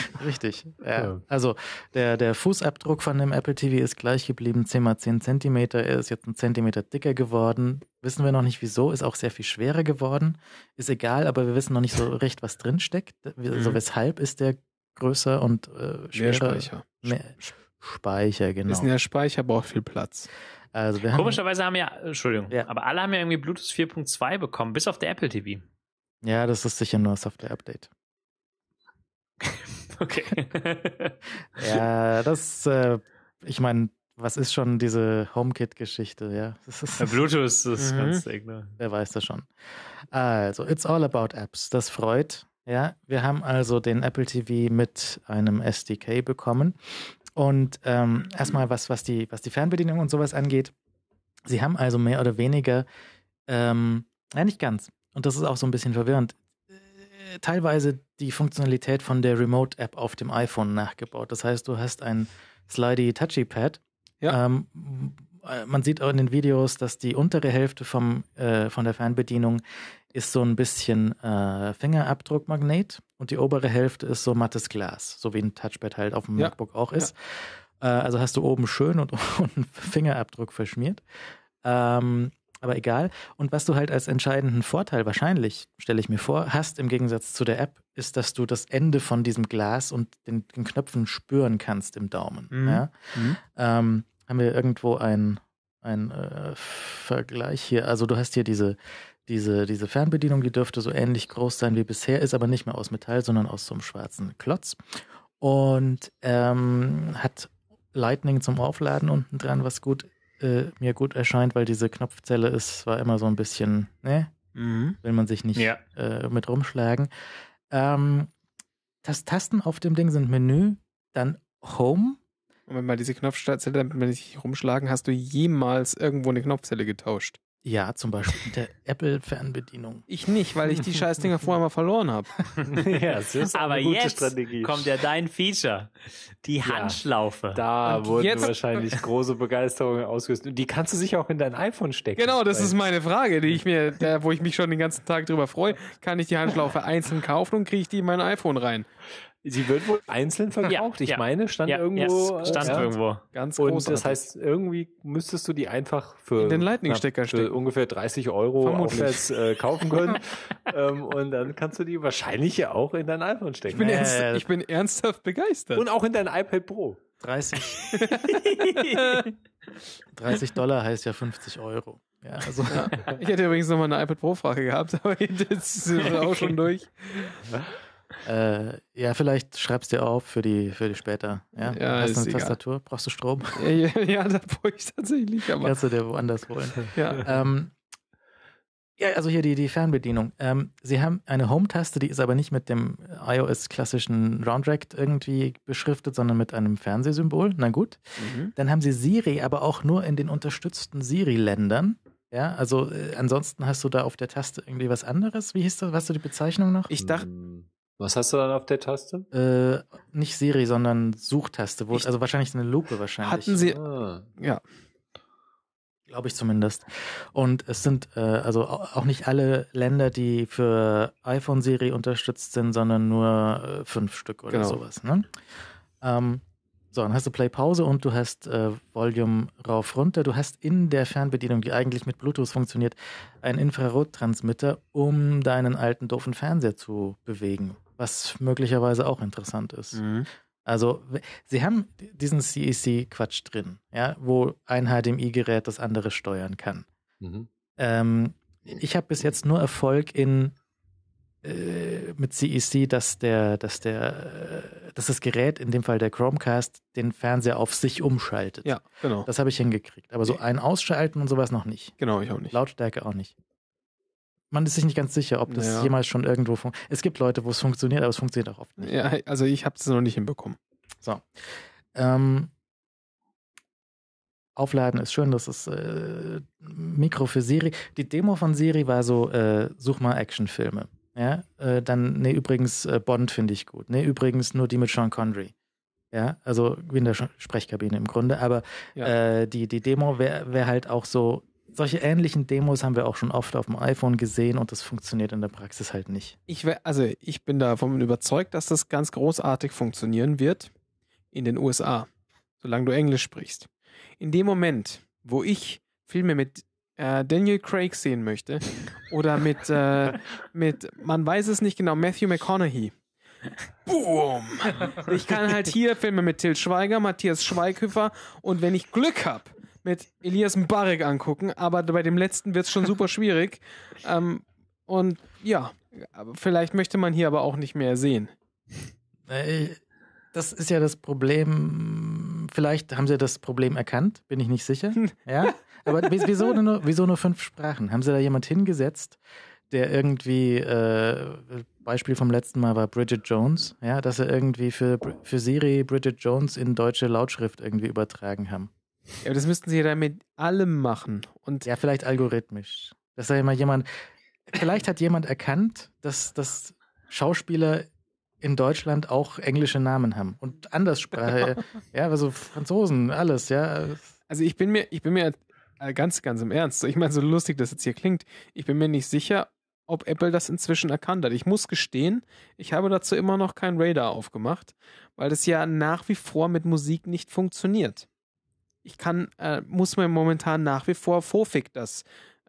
Speaker 1: Richtig. Ja. Ja. Also der, der Fußabdruck von dem Apple TV ist gleich geblieben, 10 mal 10 Zentimeter. Er ist jetzt ein Zentimeter dicker geworden. Wissen wir noch nicht wieso, ist auch sehr viel schwerer geworden. Ist egal, aber wir wissen noch nicht so recht, was drin steckt. Also mhm. weshalb ist der größer und äh, schwerer? Mehr Speicher. Mehr Speicher, genau. Wissen ja Speicher, braucht viel Platz. Also Komischerweise
Speaker 2: haben, haben ja, Entschuldigung, ja. aber alle haben ja irgendwie Bluetooth 4.2 bekommen, bis auf der Apple
Speaker 1: TV. Ja, das ist sicher nur das Software-Update. Okay. ja, das, äh, ich meine, was ist schon diese HomeKit-Geschichte, ja? Das ist, ja, Bluetooth ist mhm. ganz dick, ne? Wer weiß das schon. Also, it's all about apps. Das freut. Ja, wir haben also den Apple TV mit einem SDK bekommen. Und ähm, erstmal was, was die, was die Fernbedienung und sowas angeht. Sie haben also mehr oder weniger, ähm, ja, nicht ganz. Und das ist auch so ein bisschen verwirrend teilweise die Funktionalität von der Remote-App auf dem iPhone nachgebaut. Das heißt, du hast ein Slidey Touchypad. Ja. Ähm, äh, man sieht auch in den Videos, dass die untere Hälfte vom, äh, von der Fernbedienung ist so ein bisschen äh, Fingerabdruckmagnet und die obere Hälfte ist so mattes Glas, so wie ein Touchpad halt auf dem ja. MacBook auch ist. Ja. Äh, also hast du oben schön und unten Fingerabdruck verschmiert. Ähm, aber egal. Und was du halt als entscheidenden Vorteil wahrscheinlich, stelle ich mir vor, hast im Gegensatz zu der App, ist, dass du das Ende von diesem Glas und den, den Knöpfen spüren kannst im Daumen. Mhm. Ja? Mhm. Ähm, haben wir irgendwo einen äh, Vergleich hier? Also du hast hier diese, diese, diese Fernbedienung, die dürfte so ähnlich groß sein wie bisher, ist aber nicht mehr aus Metall, sondern aus so einem schwarzen Klotz. Und ähm, hat Lightning zum Aufladen unten dran, was gut äh, mir gut erscheint, weil diese Knopfzelle ist zwar immer so ein bisschen, ne? Mhm. Will man sich nicht ja. äh, mit rumschlagen. Ähm, das Tasten auf dem Ding sind Menü, dann Home. Und wenn man diese Knopfzelle, damit man sich rumschlagen, hast du
Speaker 3: jemals irgendwo eine Knopfzelle getauscht? Ja, zum Beispiel mit der
Speaker 1: Apple-Fernbedienung. Ich
Speaker 3: nicht, weil ich die Scheißdinger vorher mal verloren habe. ja, das ist Aber eine gute jetzt Strategie. kommt ja dein Feature. Die Handschlaufe. Ja, da Und wurden wahrscheinlich große Begeisterung ausgelöst.
Speaker 4: Und die kannst du sicher auch in dein iPhone stecken. Genau, das ist
Speaker 3: meine Frage, die ich mir, da, wo ich mich schon den ganzen Tag drüber freue. Kann ich die Handschlaufe einzeln kaufen und kriege ich die in mein iPhone rein? Sie wird wohl einzeln verkauft. Ja, ich ja, meine, stand ja, irgendwo. Yes, äh, stand äh, irgendwo.
Speaker 4: Ganz groß. Und großartig. das heißt, irgendwie müsstest du die einfach für, In den Lightning -Stecker na, ungefähr 30 Euro aufwärts äh, kaufen können. ähm, und dann kannst du die wahrscheinlich ja auch in dein iPhone stecken. Ich bin, äh, ich bin ernsthaft
Speaker 1: begeistert. Und auch in
Speaker 4: dein iPad Pro.
Speaker 1: 30. 30 Dollar heißt ja 50 Euro. Ja, also, ja. Ich hätte übrigens nochmal eine iPad Pro Frage gehabt, aber das ist auch schon durch. Äh, ja, vielleicht schreibst du dir auf für die, für die später. Ja, ja hast du eine egal. Tastatur? Brauchst du Strom? Ja, ja, ja da brauche ich tatsächlich. Aber Kannst du dir woanders holen. ja. Ähm, ja, also hier die, die Fernbedienung. Ähm, sie haben eine Home-Taste, die ist aber nicht mit dem iOS-klassischen Roundrack irgendwie beschriftet, sondern mit einem Fernsehsymbol. Na gut. Mhm. Dann haben sie Siri, aber auch nur in den unterstützten Siri-Ländern. Ja, also äh, ansonsten hast du da auf der Taste irgendwie was anderes. Wie hieß das? Hast du die Bezeichnung noch? Ich dachte, hm. Was hast du dann auf der Taste? Äh, nicht Siri, sondern Suchtaste. Wo, also wahrscheinlich eine Lupe wahrscheinlich. Hatten sie. Ah. ah. Ja. Glaube ich zumindest. Und es sind äh, also auch nicht alle Länder, die für iPhone-Serie unterstützt sind, sondern nur äh, fünf Stück oder genau. sowas. Ne? Ähm, so, dann hast du Play-Pause und du hast äh, Volume rauf-runter. Du hast in der Fernbedienung, die eigentlich mit Bluetooth funktioniert, einen Infrarottransmitter, um deinen alten doofen Fernseher zu bewegen. Was möglicherweise auch interessant ist. Mhm. Also, sie haben diesen CEC-Quatsch drin, ja, wo ein HDMI-Gerät das andere steuern kann. Mhm. Ähm, ich habe bis jetzt nur Erfolg in äh, mit CEC, e dass der, dass der, äh, dass das Gerät, in dem Fall der Chromecast, den Fernseher auf sich umschaltet. Ja, genau. Das habe ich hingekriegt. Aber so äh. ein Ausschalten und sowas noch nicht. Genau, ich auch nicht. Lautstärke auch nicht man ist sich nicht ganz sicher, ob das ja. jemals schon irgendwo funktioniert. Es gibt Leute, wo es funktioniert, aber es funktioniert auch oft nicht. Ja, also ich habe es noch nicht hinbekommen. So. Ähm, Aufladen ist schön, das ist äh, Mikro für Siri. Die Demo von Siri war so, äh, such mal Actionfilme. Ja, äh, dann, nee, übrigens äh, Bond finde ich gut. Nee, übrigens nur die mit Sean Connery. Ja, also in der Sprechkabine im Grunde. Aber ja. Äh, die, die Demo wäre wär halt auch so, solche ähnlichen Demos haben wir auch schon oft auf dem iPhone gesehen und das funktioniert in der Praxis halt nicht.
Speaker 3: Ich also ich bin davon überzeugt, dass das ganz großartig funktionieren wird in den USA, solange du Englisch sprichst. In dem Moment, wo ich Filme mit äh, Daniel Craig sehen möchte oder mit äh, mit man weiß es nicht genau Matthew McConaughey. Boom! Ich kann halt hier Filme mit Till Schweiger, Matthias Schweighöfer und wenn ich Glück habe, mit Elias Mbarek angucken, aber bei dem letzten wird es schon super schwierig. ähm, und
Speaker 1: ja, vielleicht möchte man hier aber auch nicht mehr sehen. Äh, das ist ja das Problem. Vielleicht haben sie das Problem erkannt, bin ich nicht sicher. Ja? Aber wieso nur, wieso nur fünf Sprachen? Haben sie da jemand hingesetzt, der irgendwie, äh, Beispiel vom letzten Mal war Bridget Jones, ja, dass sie irgendwie für, für Siri Bridget Jones in deutsche Lautschrift irgendwie übertragen haben. Ja, aber das müssten sie ja dann mit allem machen. Und ja, vielleicht algorithmisch. Dass da immer jemand, vielleicht hat jemand erkannt, dass, dass Schauspieler in Deutschland auch englische Namen haben und Anderssprache, ja, also Franzosen, alles, ja. Also ich bin mir, ich bin mir
Speaker 3: äh, ganz, ganz im Ernst, ich meine, so lustig das jetzt hier klingt, ich bin mir nicht sicher, ob Apple das inzwischen erkannt hat. Ich muss gestehen, ich habe dazu immer noch kein Radar aufgemacht, weil das ja nach wie vor mit Musik nicht funktioniert ich kann, äh, muss man momentan nach wie vor vorfick das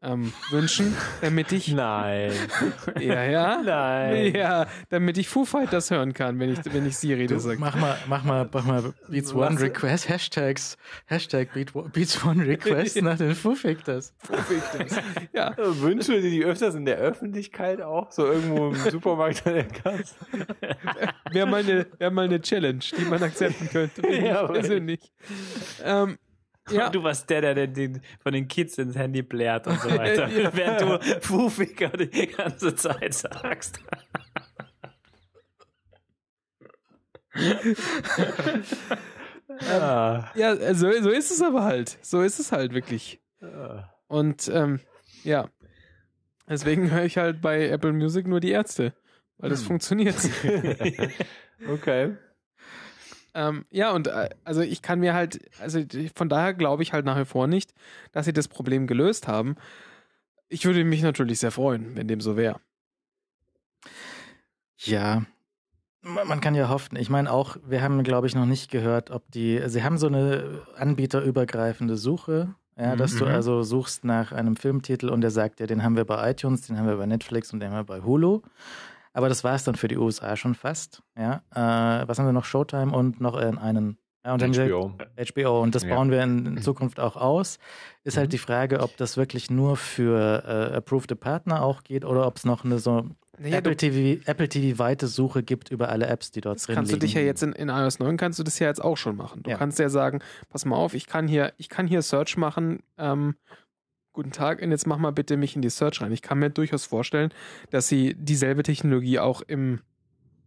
Speaker 3: ähm, wünschen, damit ich. Nein.
Speaker 1: Ja, ja. Nein. Ja, damit ich Foo Fighters hören kann, wenn ich, wenn ich Siri das sage. Mach mal, mach mal, mach mal Beats One Request, Hashtags, Hashtag Beats One Request nach den Foo Fighters. Foo Fighters.
Speaker 4: Ja. Wünsche, die die öfters in der Öffentlichkeit
Speaker 3: auch so irgendwo im Supermarkt an der Wäre mal eine, mal eine Challenge, die man akzeptieren könnte. Ja, persönlich. Ähm,
Speaker 2: ja. Und du warst der, der den, von den Kids ins Handy blärt und so weiter. ja. Während du Fufiger die ganze
Speaker 3: Zeit sagst. ah. Ja, so, so ist es aber halt. So ist es halt wirklich. Und ähm, ja, deswegen höre ich halt bei Apple Music nur die Ärzte, weil das hm. funktioniert. okay. Ähm, ja, und äh, also ich kann mir halt, also von daher glaube ich halt nach wie vor nicht, dass sie das Problem gelöst haben. Ich würde mich natürlich sehr freuen, wenn dem so wäre.
Speaker 1: Ja, man kann ja hoffen. Ich meine auch, wir haben, glaube ich, noch nicht gehört, ob die, sie haben so eine anbieterübergreifende Suche, ja, mhm, dass mhm. du also suchst nach einem Filmtitel und der sagt ja, den haben wir bei iTunes, den haben wir bei Netflix und den haben wir bei Hulu. Aber das war es dann für die USA schon fast. Ja. Äh, was haben wir noch? Showtime und noch in einen ja, und HBO. HBO. Und das ja. bauen wir in, Zukunft auch aus. Ist halt mhm. halt die Frage, ob das wirklich nur für äh, approved Partner auch geht oder ob es noch eine so naja, Apple, TV, Apple TV weite Suche gibt über alle Apps, die dort drin kannst liegen. du dich ja jetzt in, in
Speaker 3: iOS 9 kannst du das ja jetzt auch schon machen. Du ja. kannst ja sagen, pass mal auf, ich kann hier, ich kann hier Search machen ähm, guten Tag, und jetzt mach mal bitte mich in die Search rein. Ich kann mir durchaus vorstellen, dass sie dieselbe Technologie auch im,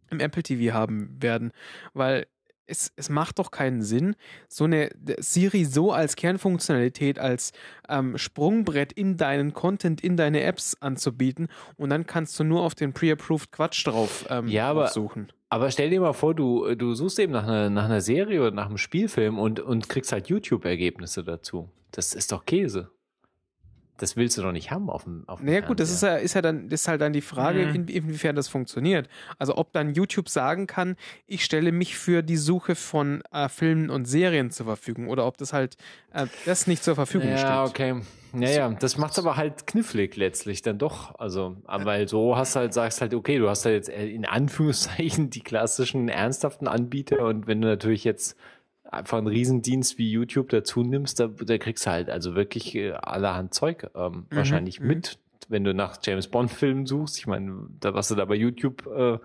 Speaker 3: im Apple TV haben werden, weil es, es macht doch keinen Sinn, so eine Siri so als Kernfunktionalität, als ähm, Sprungbrett in deinen Content, in deine Apps anzubieten und dann kannst du nur auf den pre-approved Quatsch drauf ähm, ja, aber, suchen. Aber stell dir mal vor, du, du suchst eben
Speaker 4: nach einer, nach einer Serie oder nach einem Spielfilm und, und kriegst halt YouTube-Ergebnisse dazu. Das ist doch Käse das willst du doch nicht haben auf dem auf
Speaker 3: Naja gut, das ist ja, ist ja dann, ist halt dann die Frage, mhm. in, inwiefern das funktioniert. Also ob dann YouTube sagen kann, ich stelle mich für die Suche von äh, Filmen und Serien zur Verfügung oder ob das halt äh, das nicht zur Verfügung ja, steht. Ja, okay.
Speaker 4: Naja, das macht's aber halt knifflig letztlich dann
Speaker 3: doch. Also, äh, weil so
Speaker 4: hast halt, sagst halt, okay, du hast halt jetzt äh, in Anführungszeichen die klassischen ernsthaften Anbieter und wenn du natürlich jetzt einfach einen Riesendienst wie YouTube dazu nimmst, da, da kriegst du halt also wirklich äh, allerhand Zeug ähm, mhm. wahrscheinlich mhm. mit. Wenn du nach James Bond-Filmen suchst, ich meine, da, was du da bei YouTube äh,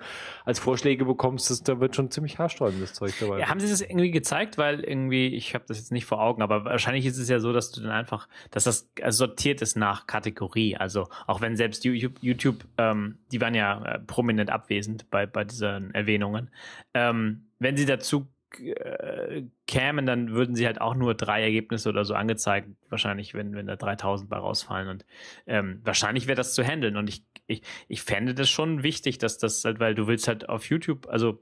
Speaker 4: als Vorschläge bekommst, das, da wird schon ziemlich haarsträubendes Zeug
Speaker 2: dabei. Ja, haben sie das irgendwie gezeigt? Weil irgendwie, ich habe das jetzt nicht vor Augen, aber wahrscheinlich ist es ja so, dass du dann einfach, dass das also sortiert ist nach Kategorie. Also auch wenn selbst YouTube, YouTube ähm, die waren ja äh, prominent abwesend bei, bei diesen Erwähnungen. Ähm, wenn sie dazu äh, kämen, dann würden sie halt auch nur drei Ergebnisse oder so angezeigt, wahrscheinlich, wenn, wenn da 3000 bei rausfallen. Und ähm, wahrscheinlich wäre das zu handeln. Und ich, ich, ich fände das schon wichtig, dass das halt, weil du willst halt auf YouTube, also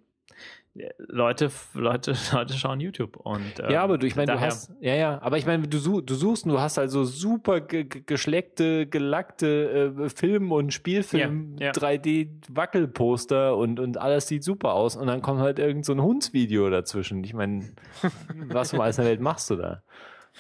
Speaker 2: Leute, Leute, Leute schauen YouTube und ähm, ja, aber ähm, du, ich meine, du hast
Speaker 4: ja, ja, aber ich meine, du, such, du suchst, du hast also super ge geschleckte, gelackte äh, Film- und Spielfilm, yeah, yeah. 3D-Wackelposter und und alles sieht super aus und dann kommt halt irgend so ein Hundsvideo
Speaker 1: dazwischen. Ich meine, was um alles in der Welt machst du da?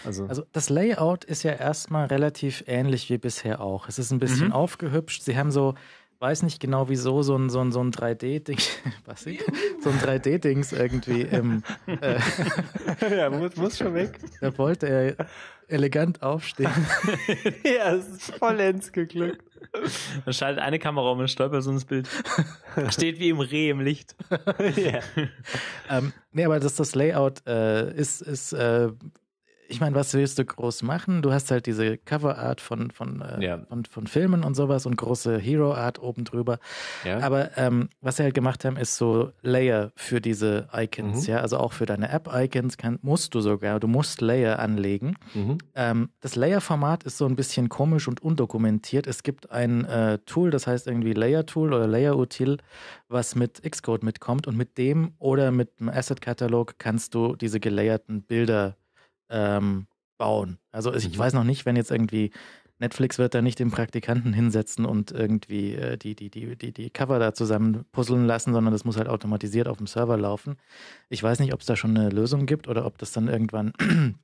Speaker 1: Also. also, das Layout ist ja erstmal relativ ähnlich wie bisher auch. Es ist ein bisschen mhm. aufgehübscht. Sie haben so weiß nicht genau, wieso so ein, so ein, so ein 3D-Ding, was ich, so ein 3D-Dings irgendwie im. Äh, ja, muss, muss schon weg. Da wollte er elegant aufstehen.
Speaker 4: ja, es ist vollends geglückt.
Speaker 2: Dann schaltet eine Kamera um und stolpert so ins Bild. Steht wie im Reh im Licht.
Speaker 1: ähm, nee, aber das, das Layout äh, ist, ist äh, ich meine, was willst du groß machen? Du hast halt diese Coverart von, von, äh, ja. von, von Filmen und sowas und große Hero-Art oben drüber. Ja. Aber ähm, was sie halt gemacht haben, ist so Layer für diese Icons, mhm. ja. Also auch für deine App-Icons musst du sogar, du musst Layer anlegen. Mhm. Ähm, das Layer-Format ist so ein bisschen komisch und undokumentiert. Es gibt ein äh, Tool, das heißt irgendwie Layer-Tool oder Layer-Util, was mit Xcode mitkommt und mit dem oder mit dem Asset-Katalog kannst du diese gelayerten Bilder ähm, bauen. Also ich mhm. weiß noch nicht, wenn jetzt irgendwie Netflix wird da nicht den Praktikanten hinsetzen und irgendwie äh, die, die, die, die, die Cover da zusammen puzzeln lassen, sondern das muss halt automatisiert auf dem Server laufen. Ich weiß nicht, ob es da schon eine Lösung gibt oder ob das dann irgendwann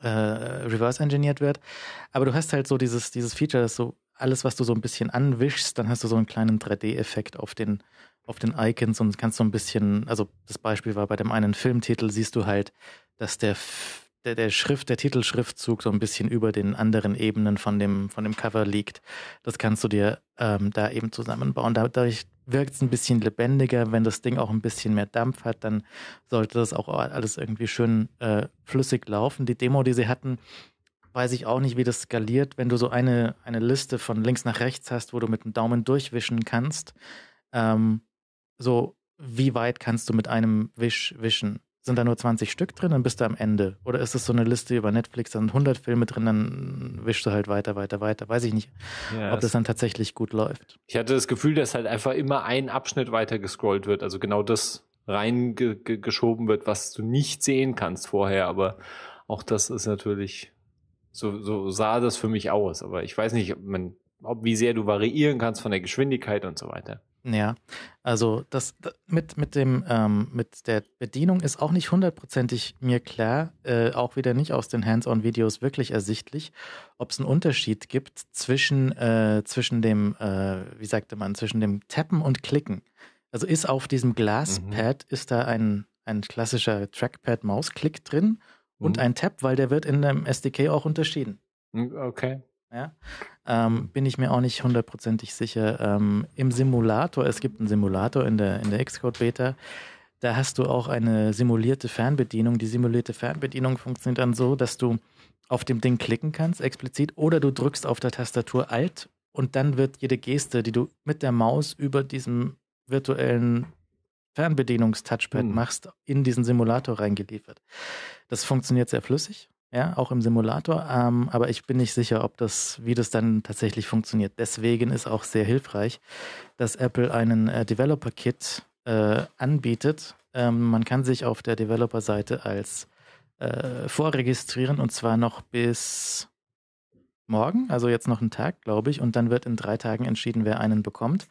Speaker 1: äh, reverse engineert wird. Aber du hast halt so dieses, dieses Feature, dass so alles, was du so ein bisschen anwischst, dann hast du so einen kleinen 3D-Effekt auf den, auf den Icons und kannst so ein bisschen, also das Beispiel war bei dem einen Filmtitel, siehst du halt, dass der F der, der Schrift, der Titelschriftzug so ein bisschen über den anderen Ebenen von dem, von dem Cover liegt. Das kannst du dir ähm, da eben zusammenbauen. Dadurch wirkt es ein bisschen lebendiger. Wenn das Ding auch ein bisschen mehr Dampf hat, dann sollte das auch alles irgendwie schön äh, flüssig laufen. Die Demo, die sie hatten, weiß ich auch nicht, wie das skaliert. Wenn du so eine, eine Liste von links nach rechts hast, wo du mit dem Daumen durchwischen kannst, ähm, so wie weit kannst du mit einem Wisch wischen? sind da nur 20 Stück drin, dann bist du am Ende. Oder ist es so eine Liste über Netflix, dann sind 100 Filme drin, dann wischst du halt weiter, weiter, weiter. Weiß ich nicht, ja, ob das dann tatsächlich gut läuft.
Speaker 4: Ich hatte das Gefühl, dass halt einfach immer ein Abschnitt weiter gescrollt wird. Also genau das reingeschoben wird, was du nicht sehen kannst vorher. Aber auch das ist natürlich, so, so sah das für mich aus. Aber ich weiß nicht, ob man, ob, wie sehr du variieren kannst von der Geschwindigkeit und so weiter.
Speaker 1: Ja, also das mit, mit dem ähm, mit der Bedienung ist auch nicht hundertprozentig mir klar, äh, auch wieder nicht aus den Hands-on-Videos wirklich ersichtlich, ob es einen Unterschied gibt zwischen äh, zwischen dem äh, wie sagte man zwischen dem Tappen und Klicken. Also ist auf diesem Glaspad mhm. ist da ein ein klassischer Trackpad-Mausklick drin mhm. und ein Tab, weil der wird in dem SDK auch unterschieden. Hm, okay, ja? Ähm, bin ich mir auch nicht hundertprozentig sicher. Ähm, Im Simulator, es gibt einen Simulator in der, in der Xcode Beta, da hast du auch eine simulierte Fernbedienung. Die simulierte Fernbedienung funktioniert dann so, dass du auf dem Ding klicken kannst, explizit, oder du drückst auf der Tastatur Alt und dann wird jede Geste, die du mit der Maus über diesem virtuellen Fernbedienungstouchpad hm. machst, in diesen Simulator reingeliefert. Das funktioniert sehr flüssig ja, auch im Simulator. Ähm, aber ich bin nicht sicher, ob das, wie das dann tatsächlich funktioniert. Deswegen ist auch sehr hilfreich, dass Apple einen äh, Developer Kit äh, anbietet. Ähm, man kann sich auf der Developer-Seite als äh, vorregistrieren und zwar noch bis morgen, also jetzt noch einen Tag, glaube ich, und dann wird in drei Tagen entschieden, wer einen bekommt.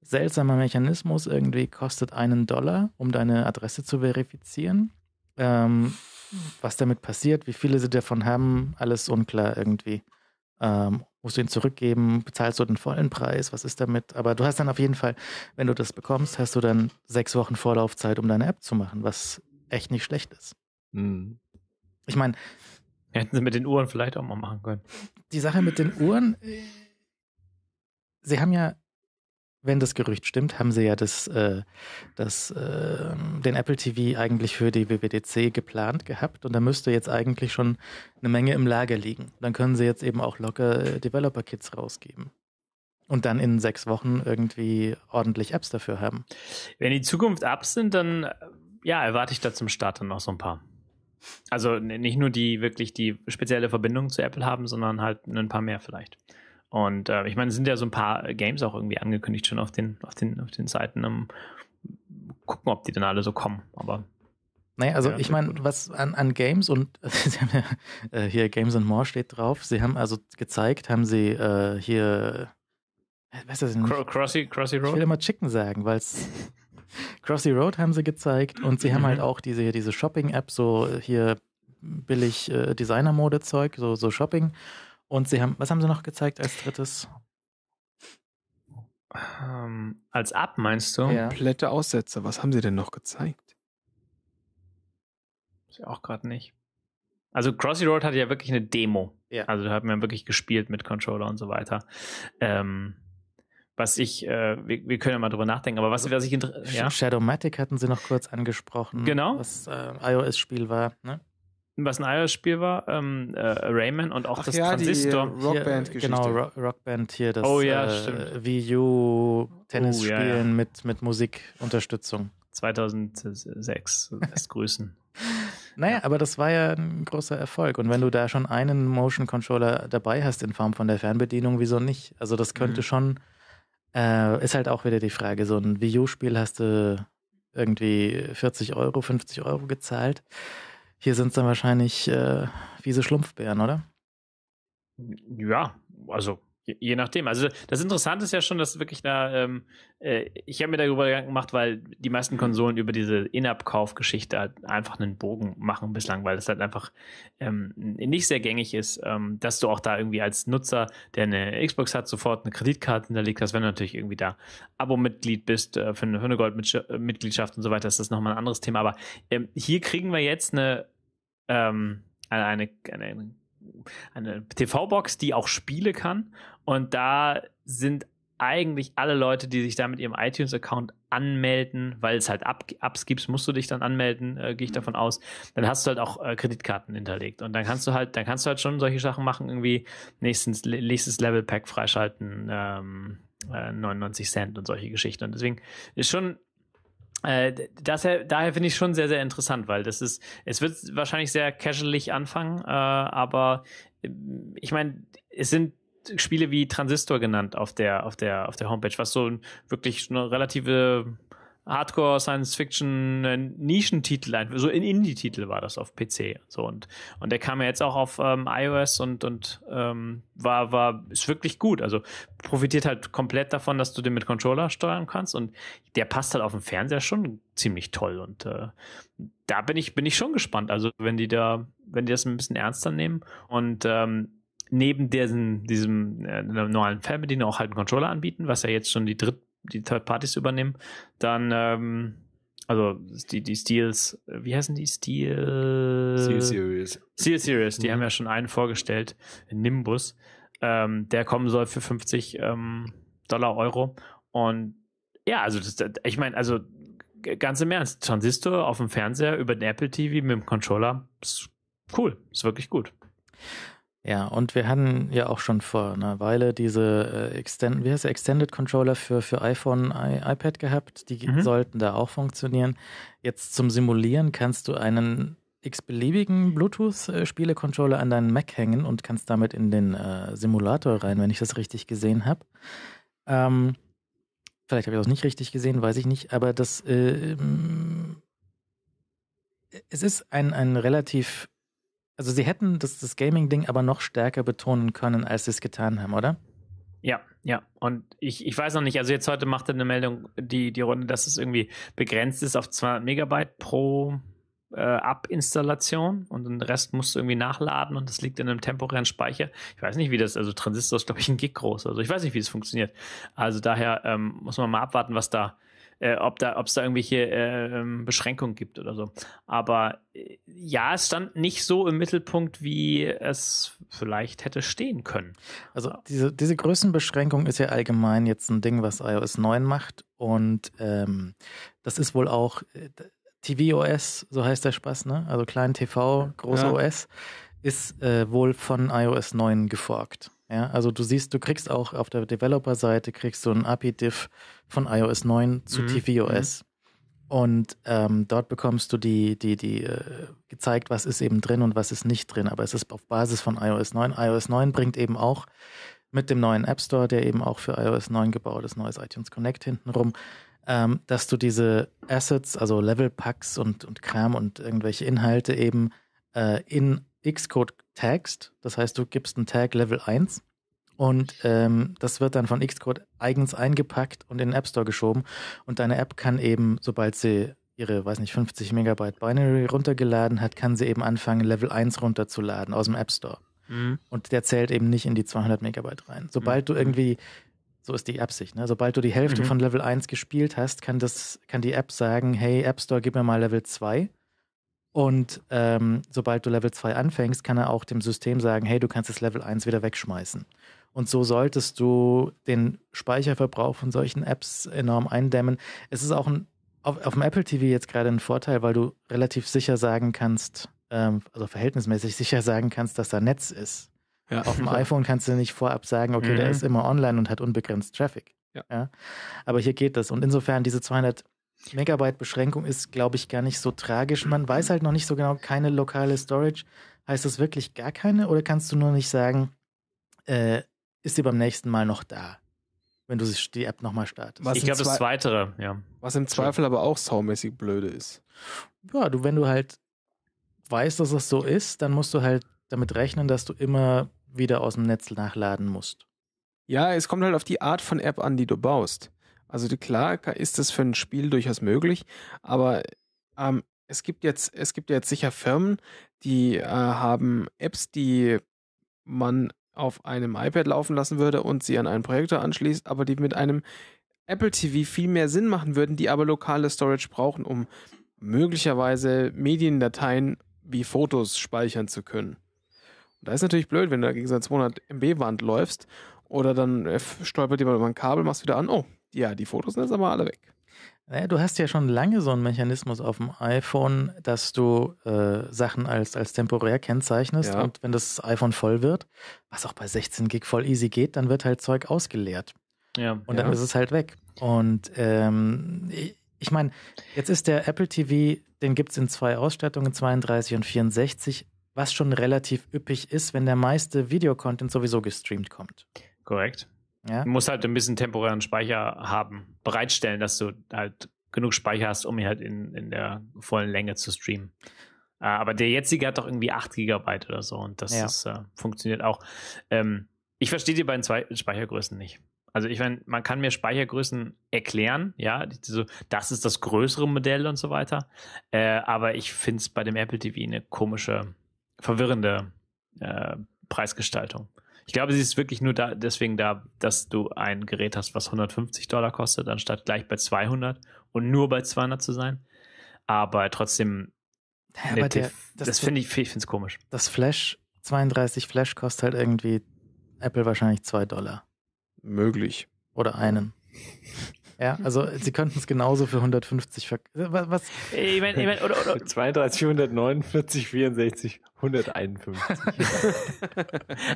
Speaker 1: Seltsamer Mechanismus, irgendwie kostet einen Dollar, um deine Adresse zu verifizieren. Ähm, was damit passiert, wie viele sie davon haben, alles unklar irgendwie. Ähm, musst du ihn zurückgeben, bezahlst du den vollen Preis, was ist damit? Aber du hast dann auf jeden Fall, wenn du das bekommst, hast du dann sechs Wochen Vorlaufzeit, um deine App zu machen, was echt nicht schlecht ist. Mhm. Ich meine. Hätten sie mit den Uhren vielleicht auch mal machen können. Die Sache mit den Uhren, sie haben ja wenn das Gerücht stimmt, haben sie ja das, äh, das, äh, den Apple TV eigentlich für die WWDC geplant gehabt und da müsste jetzt eigentlich schon eine Menge im Lager liegen. Dann können sie jetzt eben auch locker äh, Developer-Kits rausgeben. Und dann in sechs Wochen irgendwie ordentlich Apps dafür haben. Wenn die Zukunft Apps sind, dann äh, ja, erwarte ich
Speaker 2: da zum Start dann noch so ein paar. Also nicht nur die wirklich die spezielle Verbindung zu Apple haben, sondern halt ein paar mehr vielleicht. Und äh, ich meine, es sind ja so ein paar Games auch irgendwie angekündigt schon auf den, auf den, auf den Seiten. Um, ähm, gucken, ob die dann alle so kommen, aber.
Speaker 1: Naja, also ja, ich meine, was an, an Games und sie haben ja, äh, hier Games and More steht drauf. Sie haben also gezeigt, haben sie äh, hier äh, was ist das denn? Crossy, Crossy Road? Ich will immer Chicken sagen, weil es Crossy Road haben sie gezeigt und sie haben halt mhm. auch diese, diese Shopping-App, so hier billig äh, Designer-Mode-Zeug, so, so Shopping. Und sie haben, was haben sie noch gezeigt als drittes? Ähm,
Speaker 3: als ab, meinst du? Ja. Komplette Aussätze. Was haben sie denn noch gezeigt?
Speaker 2: Ist ja auch gerade nicht. Also Crossy Road hatte ja wirklich eine Demo. Ja. Also da hat man wirklich gespielt mit Controller und so weiter. Ähm, was ich, äh, wir, wir, können ja mal drüber nachdenken, aber was, also was ich ja?
Speaker 1: Shadowmatic hatten sie noch kurz angesprochen. Genau.
Speaker 2: Was äh, iOS-Spiel war, ne? was ein Eierspiel war, ähm, äh, Rayman und auch Ach das ja, Transistor. Die, Rockband-Geschichte. Genau, Rock, Rockband hier, das oh, ja, äh,
Speaker 1: Wii U Tennisspielen spielen oh, ja, ja. mit, mit Musikunterstützung. 2006, erst grüßen. Naja, aber das war ja ein großer Erfolg. Und wenn du da schon einen Motion Controller dabei hast in Form von der Fernbedienung, wieso nicht? Also das könnte mhm. schon, äh, ist halt auch wieder die Frage, so ein Wii U-Spiel hast du irgendwie 40 Euro, 50 Euro gezahlt. Hier sind es dann wahrscheinlich äh, wiese Schlumpfbären, oder?
Speaker 2: Ja, also Je nachdem. Also das Interessante ist ja schon, dass wirklich da, ähm, äh, ich habe mir darüber Gedanken gemacht, weil die meisten Konsolen über diese In-App-Kauf-Geschichte halt einfach einen Bogen machen bislang, weil das halt einfach ähm, nicht sehr gängig ist, ähm, dass du auch da irgendwie als Nutzer, der eine Xbox hat, sofort eine Kreditkarte hinterlegt hast, wenn du natürlich irgendwie da Abo-Mitglied bist äh, für eine, für mitgliedschaft und so weiter, das ist das nochmal ein anderes Thema. Aber ähm, hier kriegen wir jetzt eine, ähm, eine, eine, eine eine TV-Box, die auch Spiele kann. Und da sind eigentlich alle Leute, die sich da mit ihrem iTunes-Account anmelden, weil es halt Apps gibt, musst du dich dann anmelden, äh, gehe ich mhm. davon aus. Dann hast du halt auch äh, Kreditkarten hinterlegt. Und dann kannst du halt, dann kannst du halt schon solche Sachen machen, irgendwie nächstes, nächstes Level-Pack freischalten, ähm, äh, 99 Cent und solche Geschichten. Und deswegen ist schon äh, das, daher finde ich schon sehr, sehr interessant, weil das ist, es wird wahrscheinlich sehr casually anfangen, äh, aber äh, ich meine, es sind Spiele wie Transistor genannt auf der, auf der, auf der Homepage, was so ein, wirklich eine relative Hardcore Science Fiction äh, Nischentitel, so in Indie-Titel war das auf PC. So und, und der kam ja jetzt auch auf ähm, iOS und, und ähm, war, war, ist wirklich gut. Also profitiert halt komplett davon, dass du den mit Controller steuern kannst und der passt halt auf dem Fernseher schon ziemlich toll. Und äh, da bin ich, bin ich schon gespannt. Also wenn die da, wenn die das ein bisschen ernster nehmen und ähm, neben diesen, diesem äh, normalen Fernbedienung auch halt einen Controller anbieten, was ja jetzt schon die dritt die Third Parties übernehmen, dann ähm, also die, die Steels, wie heißen die? Steel Steel Series. Steel Series, die mhm. haben ja schon einen vorgestellt, Nimbus. Ähm, der kommen soll für 50 ähm, Dollar Euro. Und ja, also das, ich meine, also ganz im Ernst, Transistor auf dem Fernseher über den Apple TV mit dem Controller, ist cool, ist wirklich gut.
Speaker 1: Ja, und wir hatten ja auch schon vor einer Weile diese äh, Extend, wie heißt der, Extended Controller für, für iPhone, I, iPad gehabt. Die mhm. sollten da auch funktionieren. Jetzt zum Simulieren kannst du einen x-beliebigen Bluetooth-Spiele-Controller an deinen Mac hängen und kannst damit in den äh, Simulator rein, wenn ich das richtig gesehen habe. Ähm, vielleicht habe ich das nicht richtig gesehen, weiß ich nicht, aber das äh, ähm, es ist ein, ein relativ also sie hätten das, das Gaming-Ding aber noch stärker betonen können, als sie es getan haben, oder?
Speaker 2: Ja, ja. Und ich, ich weiß noch nicht, also jetzt heute macht er eine Meldung die, die Runde, dass es irgendwie begrenzt ist auf 200 Megabyte pro äh, Abinstallation und den Rest musst du irgendwie nachladen und das liegt in einem temporären Speicher. Ich weiß nicht, wie das, also Transistor ist, glaube ich, ein Gig groß. Also ich weiß nicht, wie das funktioniert. Also daher ähm, muss man mal abwarten, was da äh, ob da, ob es da irgendwelche äh, ähm, Beschränkungen gibt oder so. Aber äh, ja, es stand nicht so im Mittelpunkt, wie es vielleicht
Speaker 1: hätte stehen können. Also diese, diese Größenbeschränkung ist ja allgemein jetzt ein Ding, was iOS 9 macht. Und ähm, das ist wohl auch äh, TVOS, so heißt der Spaß, ne? Also klein TV, große ja. OS, ist äh, wohl von iOS 9 geforkt. Ja, also du siehst, du kriegst auch auf der Developer-Seite kriegst du einen API-Diff von iOS 9 zu mhm. tvOS. Mhm. Und ähm, dort bekommst du die, die, die äh, gezeigt, was ist eben drin und was ist nicht drin. Aber es ist auf Basis von iOS 9. iOS 9 bringt eben auch mit dem neuen App Store, der eben auch für iOS 9 gebaut ist, neues iTunes Connect hintenrum, ähm, dass du diese Assets, also Level Packs und, und Kram und irgendwelche Inhalte eben äh, in Xcode tagst. Das heißt, du gibst einen Tag Level 1 und ähm, das wird dann von Xcode eigens eingepackt und in den App Store geschoben. Und deine App kann eben, sobald sie ihre, weiß nicht, 50 Megabyte Binary runtergeladen hat, kann sie eben anfangen, Level 1 runterzuladen aus dem App Store. Mhm. Und der zählt eben nicht in die 200 Megabyte rein. Sobald mhm. du irgendwie so ist die Absicht. Ne? Sobald du die Hälfte mhm. von Level 1 gespielt hast, kann, das, kann die App sagen, hey App Store, gib mir mal Level 2. Und ähm, sobald du Level 2 anfängst, kann er auch dem System sagen, hey, du kannst das Level 1 wieder wegschmeißen. Und so solltest du den Speicherverbrauch von solchen Apps enorm eindämmen. Es ist auch ein, auf, auf, dem Apple TV jetzt gerade ein Vorteil, weil du relativ sicher sagen kannst, ähm, also verhältnismäßig sicher sagen kannst, dass da Netz ist. Ja. Auf dem iPhone kannst du nicht vorab sagen, okay, mhm. der ist immer online und hat unbegrenzt Traffic. Ja. ja. Aber hier geht das. Und insofern, diese 200 Megabyte-Beschränkung ist, glaube ich, gar nicht so tragisch. Man weiß halt noch nicht so genau, keine lokale Storage. Heißt das wirklich gar keine? Oder kannst du nur nicht sagen, äh, ist sie beim nächsten Mal noch da? Wenn du die App nochmal startest. Was ich glaube, das
Speaker 3: Zweitere, ja. Was im
Speaker 1: Zweifel aber auch saumäßig
Speaker 3: blöde ist.
Speaker 1: Ja, du, wenn du halt weißt, dass das so ist, dann musst du halt damit rechnen, dass du immer wieder aus dem Netz nachladen musst.
Speaker 3: Ja, es kommt halt auf die Art von App an, die du baust. Also klar ist das für ein Spiel durchaus möglich, aber ähm, es gibt jetzt, es gibt jetzt sicher Firmen, die äh, haben Apps, die man auf einem iPad laufen lassen würde und sie an einen Projektor anschließt, aber die mit einem Apple TV viel mehr Sinn machen würden, die aber lokale Storage brauchen, um möglicherweise Mediendateien wie Fotos speichern zu können. Und da ist natürlich blöd, wenn du gegen seine 200 MB-Wand läufst oder dann äh, stolpert jemand über ein Kabel, machst wieder an, oh, ja, die
Speaker 1: Fotos sind jetzt aber alle weg. Naja, du hast ja schon lange so einen Mechanismus auf dem iPhone, dass du äh, Sachen als, als temporär kennzeichnest ja. und wenn das iPhone voll wird, was auch bei 16 Gig voll easy geht, dann wird halt Zeug ausgeleert.
Speaker 2: Ja. Und dann ja. ist es
Speaker 1: halt weg. Und ähm, ich meine, jetzt ist der Apple TV, den gibt es in zwei Ausstattungen, 32 und 64, was schon relativ üppig ist, wenn der meiste Videocontent sowieso gestreamt kommt.
Speaker 2: Korrekt. Ja? Du musst halt ein bisschen temporären Speicher haben, bereitstellen, dass du halt genug Speicher hast, um ihn halt in, in der vollen Länge zu streamen. Äh, aber der jetzige hat doch irgendwie 8 GB oder so und das ja. ist, äh, funktioniert auch. Ähm, ich verstehe die beiden zwei Speichergrößen nicht. Also ich meine, man kann mir Speichergrößen erklären, ja, so, das ist das größere Modell und so weiter. Äh, aber ich finde es bei dem Apple TV eine komische, verwirrende äh, Preisgestaltung. Ich glaube, sie ist wirklich nur da, deswegen da, dass du ein Gerät hast, was 150 Dollar kostet, anstatt gleich bei 200 und nur bei 200 zu sein. Aber trotzdem, ja, aber der, das, das finde
Speaker 1: ich, ich finde es komisch. Das Flash 32 Flash kostet halt irgendwie Apple wahrscheinlich 2 Dollar. Möglich. Oder einen. Ja, also sie könnten es genauso für 150 ver was? Äh, ich mein, ich mein, oder, oder. 32, 149, 64, 151.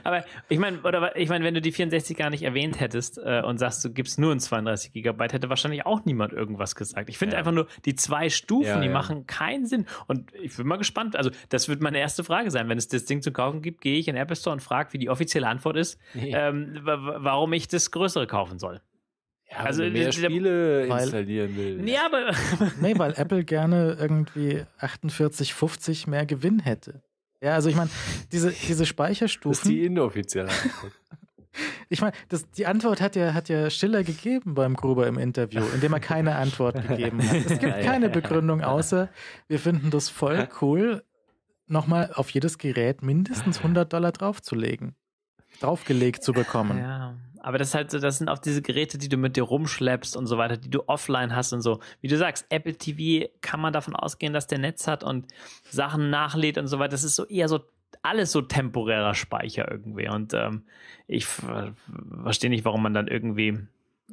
Speaker 2: Aber ich meine, oder ich mein, wenn du die 64 gar nicht erwähnt hättest äh, und sagst, du gibst nur ein 32 Gigabyte, hätte wahrscheinlich auch niemand irgendwas gesagt. Ich finde ja. einfach nur die zwei Stufen, ja, die ja. machen keinen Sinn. Und ich bin mal gespannt. Also das wird meine erste Frage sein, wenn es das Ding zu kaufen gibt, gehe ich in Apple Store und frage, wie die offizielle Antwort ist, nee. ähm, warum ich das Größere kaufen soll. Ja, also mehr der,
Speaker 1: Spiele weil,
Speaker 2: installieren will.
Speaker 1: Ja, aber nee, weil Apple gerne irgendwie 48, 50 mehr Gewinn hätte. Ja, also ich meine, diese, diese Speicherstufen. Das ist die
Speaker 4: inoffizielle Antwort.
Speaker 1: ich meine, das, die Antwort hat ja, hat ja Schiller gegeben beim Gruber im Interview, indem er keine Antwort gegeben hat. Es gibt keine Begründung, außer wir finden das voll cool, nochmal auf jedes Gerät mindestens 100 Dollar draufzulegen, draufgelegt zu bekommen. Ja.
Speaker 2: Aber das ist halt so, das sind auch diese Geräte, die du mit dir rumschleppst und so weiter, die du offline hast und so. Wie du sagst, Apple TV kann man davon ausgehen, dass der Netz hat und Sachen nachlädt und so weiter. Das ist so eher so alles so temporärer Speicher irgendwie. Und ähm, ich verstehe nicht, warum man dann irgendwie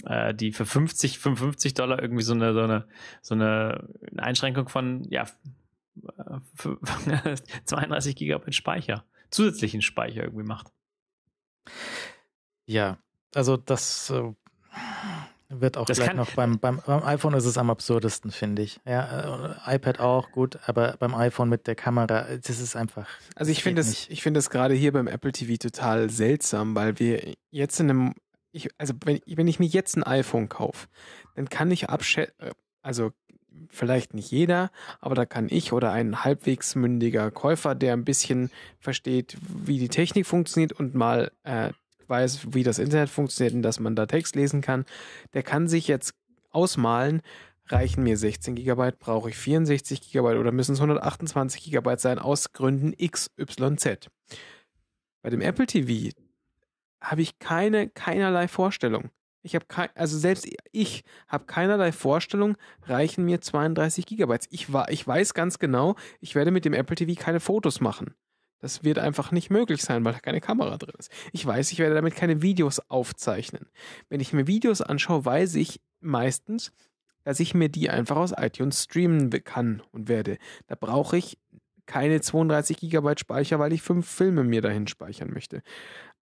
Speaker 2: äh, die für 50, 55 Dollar irgendwie so eine, so eine, so eine Einschränkung von, ja, 32 äh, Gigabyte Speicher, zusätzlichen Speicher irgendwie macht.
Speaker 1: Ja, also das äh, wird auch das gleich noch beim, beim, beim, iPhone ist es am absurdesten, finde ich. Ja, äh, iPad auch gut, aber beim iPhone mit der Kamera, das ist einfach. Also ich finde es, ich finde es gerade hier beim Apple TV
Speaker 3: total seltsam, weil wir jetzt in einem, ich, also wenn, wenn ich mir jetzt ein iPhone kaufe, dann kann ich abschätzen, äh, also vielleicht nicht jeder, aber da kann ich oder ein halbwegs mündiger Käufer, der ein bisschen versteht, wie die Technik funktioniert und mal äh, weiß, wie das Internet funktioniert und dass man da Text lesen kann, der kann sich jetzt ausmalen, reichen mir 16 GB, brauche ich 64 GB oder müssen es 128 GB sein aus Gründen XYZ. Bei dem Apple TV habe ich keine keinerlei Vorstellung. Ich habe kein, also selbst ich habe keinerlei Vorstellung, reichen mir 32 Gigabytes. Ich war, ich weiß ganz genau, ich werde mit dem Apple TV keine Fotos machen. Das wird einfach nicht möglich sein, weil da keine Kamera drin ist. Ich weiß, ich werde damit keine Videos aufzeichnen. Wenn ich mir Videos anschaue, weiß ich meistens, dass ich mir die einfach aus iTunes streamen kann und werde. Da brauche ich keine 32 GB Speicher, weil ich fünf Filme mir dahin speichern möchte.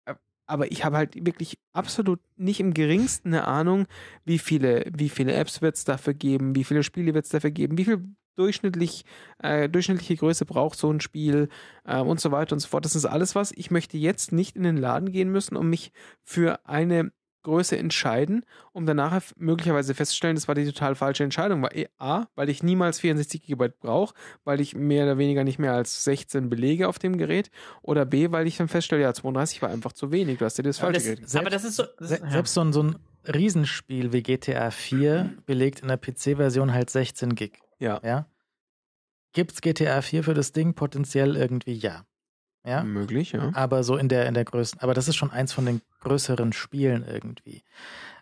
Speaker 3: Äh, aber ich habe halt wirklich absolut nicht im geringsten eine Ahnung, wie viele, wie viele Apps wird es dafür geben, wie viele Spiele wird es dafür geben, wie viele durchschnittlich, äh, durchschnittliche Größe braucht so ein Spiel äh, und so weiter und so fort. Das ist alles was. Ich möchte jetzt nicht in den Laden gehen müssen und mich für eine Größe entscheiden, um danach möglicherweise festzustellen, das war die total falsche Entscheidung. Weil, äh, A, weil ich niemals 64 GB brauche, weil ich mehr oder weniger nicht mehr als 16 belege auf dem Gerät. Oder B, weil ich dann feststelle, ja, 32 war einfach
Speaker 1: zu wenig, du hast dir das falsche Gerät gekauft. Aber das ist so. Das Se ist, ja. Selbst so ein, so ein Riesenspiel wie GTA 4 belegt in der PC-Version halt 16 Gig. Ja. ja? es GTA 4 für das Ding? Potenziell irgendwie ja. Ja. Möglich, ja. Aber so in der, in der größten, aber das ist schon eins von den größeren Spielen irgendwie.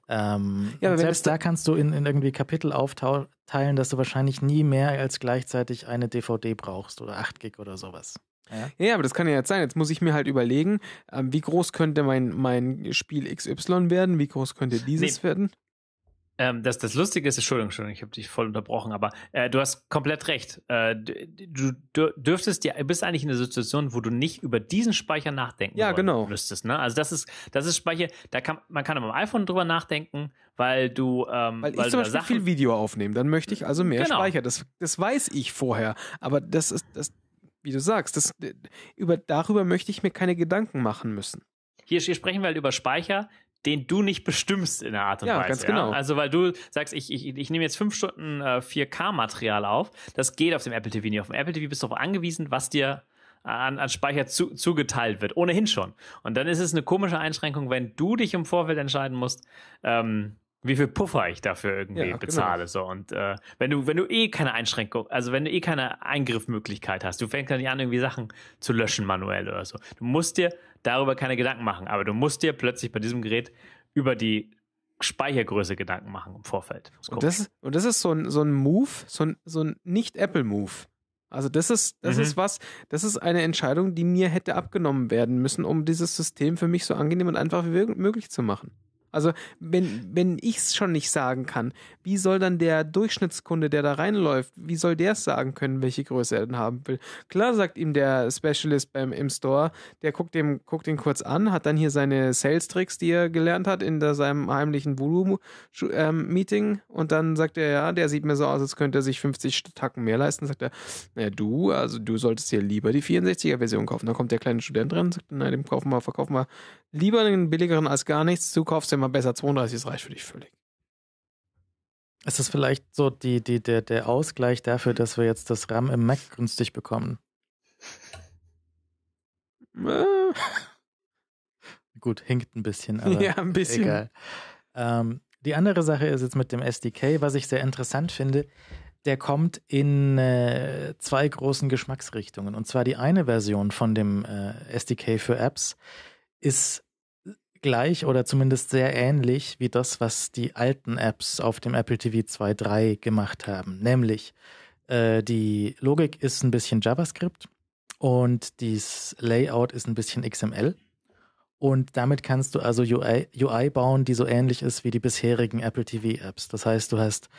Speaker 1: Ähm, ja, selbst da kannst du in, in irgendwie Kapitel aufteilen, dass du wahrscheinlich nie mehr als gleichzeitig eine DVD brauchst oder 8 Gig oder sowas.
Speaker 3: Ja. ja. aber das kann ja jetzt sein. Jetzt muss ich mir halt überlegen, ähm, wie groß könnte mein, mein Spiel XY werden, wie groß könnte dieses nee, werden? Ähm,
Speaker 2: das, das Lustige ist, Entschuldigung, Entschuldigung, ich habe dich voll unterbrochen, aber äh, du hast komplett recht. Äh, du, du dürftest dir, bist eigentlich in einer Situation, wo du nicht über diesen Speicher nachdenken ja, genau. müsstest. Ne? Also das ist, das ist Speicher, da kann man kann am iPhone drüber nachdenken, weil du ähm, weil, weil ich zum Beispiel Sachen viel
Speaker 3: Video aufnehmen, dann möchte ich also mehr genau. Speicher. Das, das weiß ich vorher, aber das ist das, wie du sagst, das über darüber möchte ich mir keine Gedanken machen müssen.
Speaker 2: Hier, hier sprechen wir halt über Speicher, den du nicht bestimmst in der Art und ja, Weise. Ganz ja? genau. Also weil du sagst, ich, ich, ich nehme jetzt fünf Stunden äh, 4K-Material auf, das geht auf dem Apple TV nicht. Auf dem Apple TV bist du darauf angewiesen, was dir an, an Speicher zu, zugeteilt wird, ohnehin schon. Und dann ist es eine komische Einschränkung, wenn du dich im Vorfeld entscheiden musst, ähm, wie viel Puffer ich dafür irgendwie ja, genau. bezahle. So. Und äh, wenn du, wenn du eh keine Einschränkung, also wenn du eh keine Eingriffmöglichkeit hast, du fängst dann nicht an, irgendwie Sachen zu löschen manuell oder so. Du musst dir darüber keine Gedanken machen, aber du musst dir plötzlich bei diesem Gerät über die Speichergröße Gedanken machen im
Speaker 3: Vorfeld. Das und, das, und das ist so ein, so ein Move, so ein, so ein Nicht-Apple-Move. Also das ist, das mhm. ist was, das ist eine Entscheidung, die mir hätte abgenommen werden müssen, um dieses System für mich so angenehm und einfach wie möglich zu machen. Also wenn, wenn ich es schon nicht sagen kann, wie soll dann der Durchschnittskunde, der da reinläuft, wie soll der es sagen können, welche Größe er denn haben will? Klar sagt ihm der Specialist beim, im Store, der guckt, dem, guckt ihn kurz an, hat dann hier seine Sales-Tricks, die er gelernt hat in der, seinem heimlichen Voodoo-Meeting ähm, und dann sagt er, ja, der sieht mir so aus, als könnte er sich 50 Tacken mehr leisten. Sagt er, naja, du, also du solltest hier lieber die 64er-Version kaufen. Dann kommt der kleine Student drin und sagt, nein, dem kaufen wir, verkaufen wir Lieber einen billigeren als gar nichts, du kaufst dir mal besser 32, das reicht für dich völlig.
Speaker 1: Ist das vielleicht so die, die, der, der Ausgleich dafür, dass wir jetzt das RAM im Mac günstig bekommen? Äh. Gut, hinkt ein bisschen, aber ja, ein bisschen. egal. Ähm, die andere Sache ist jetzt mit dem SDK, was ich sehr interessant finde. Der kommt in äh, zwei großen Geschmacksrichtungen. Und zwar die eine Version von dem äh, SDK für Apps ist gleich oder zumindest sehr ähnlich wie das, was die alten Apps auf dem Apple TV 2.3 gemacht haben. Nämlich äh, die Logik ist ein bisschen JavaScript und das Layout ist ein bisschen XML. Und damit kannst du also UI, UI bauen, die so ähnlich ist wie die bisherigen Apple TV-Apps. Das heißt, du hast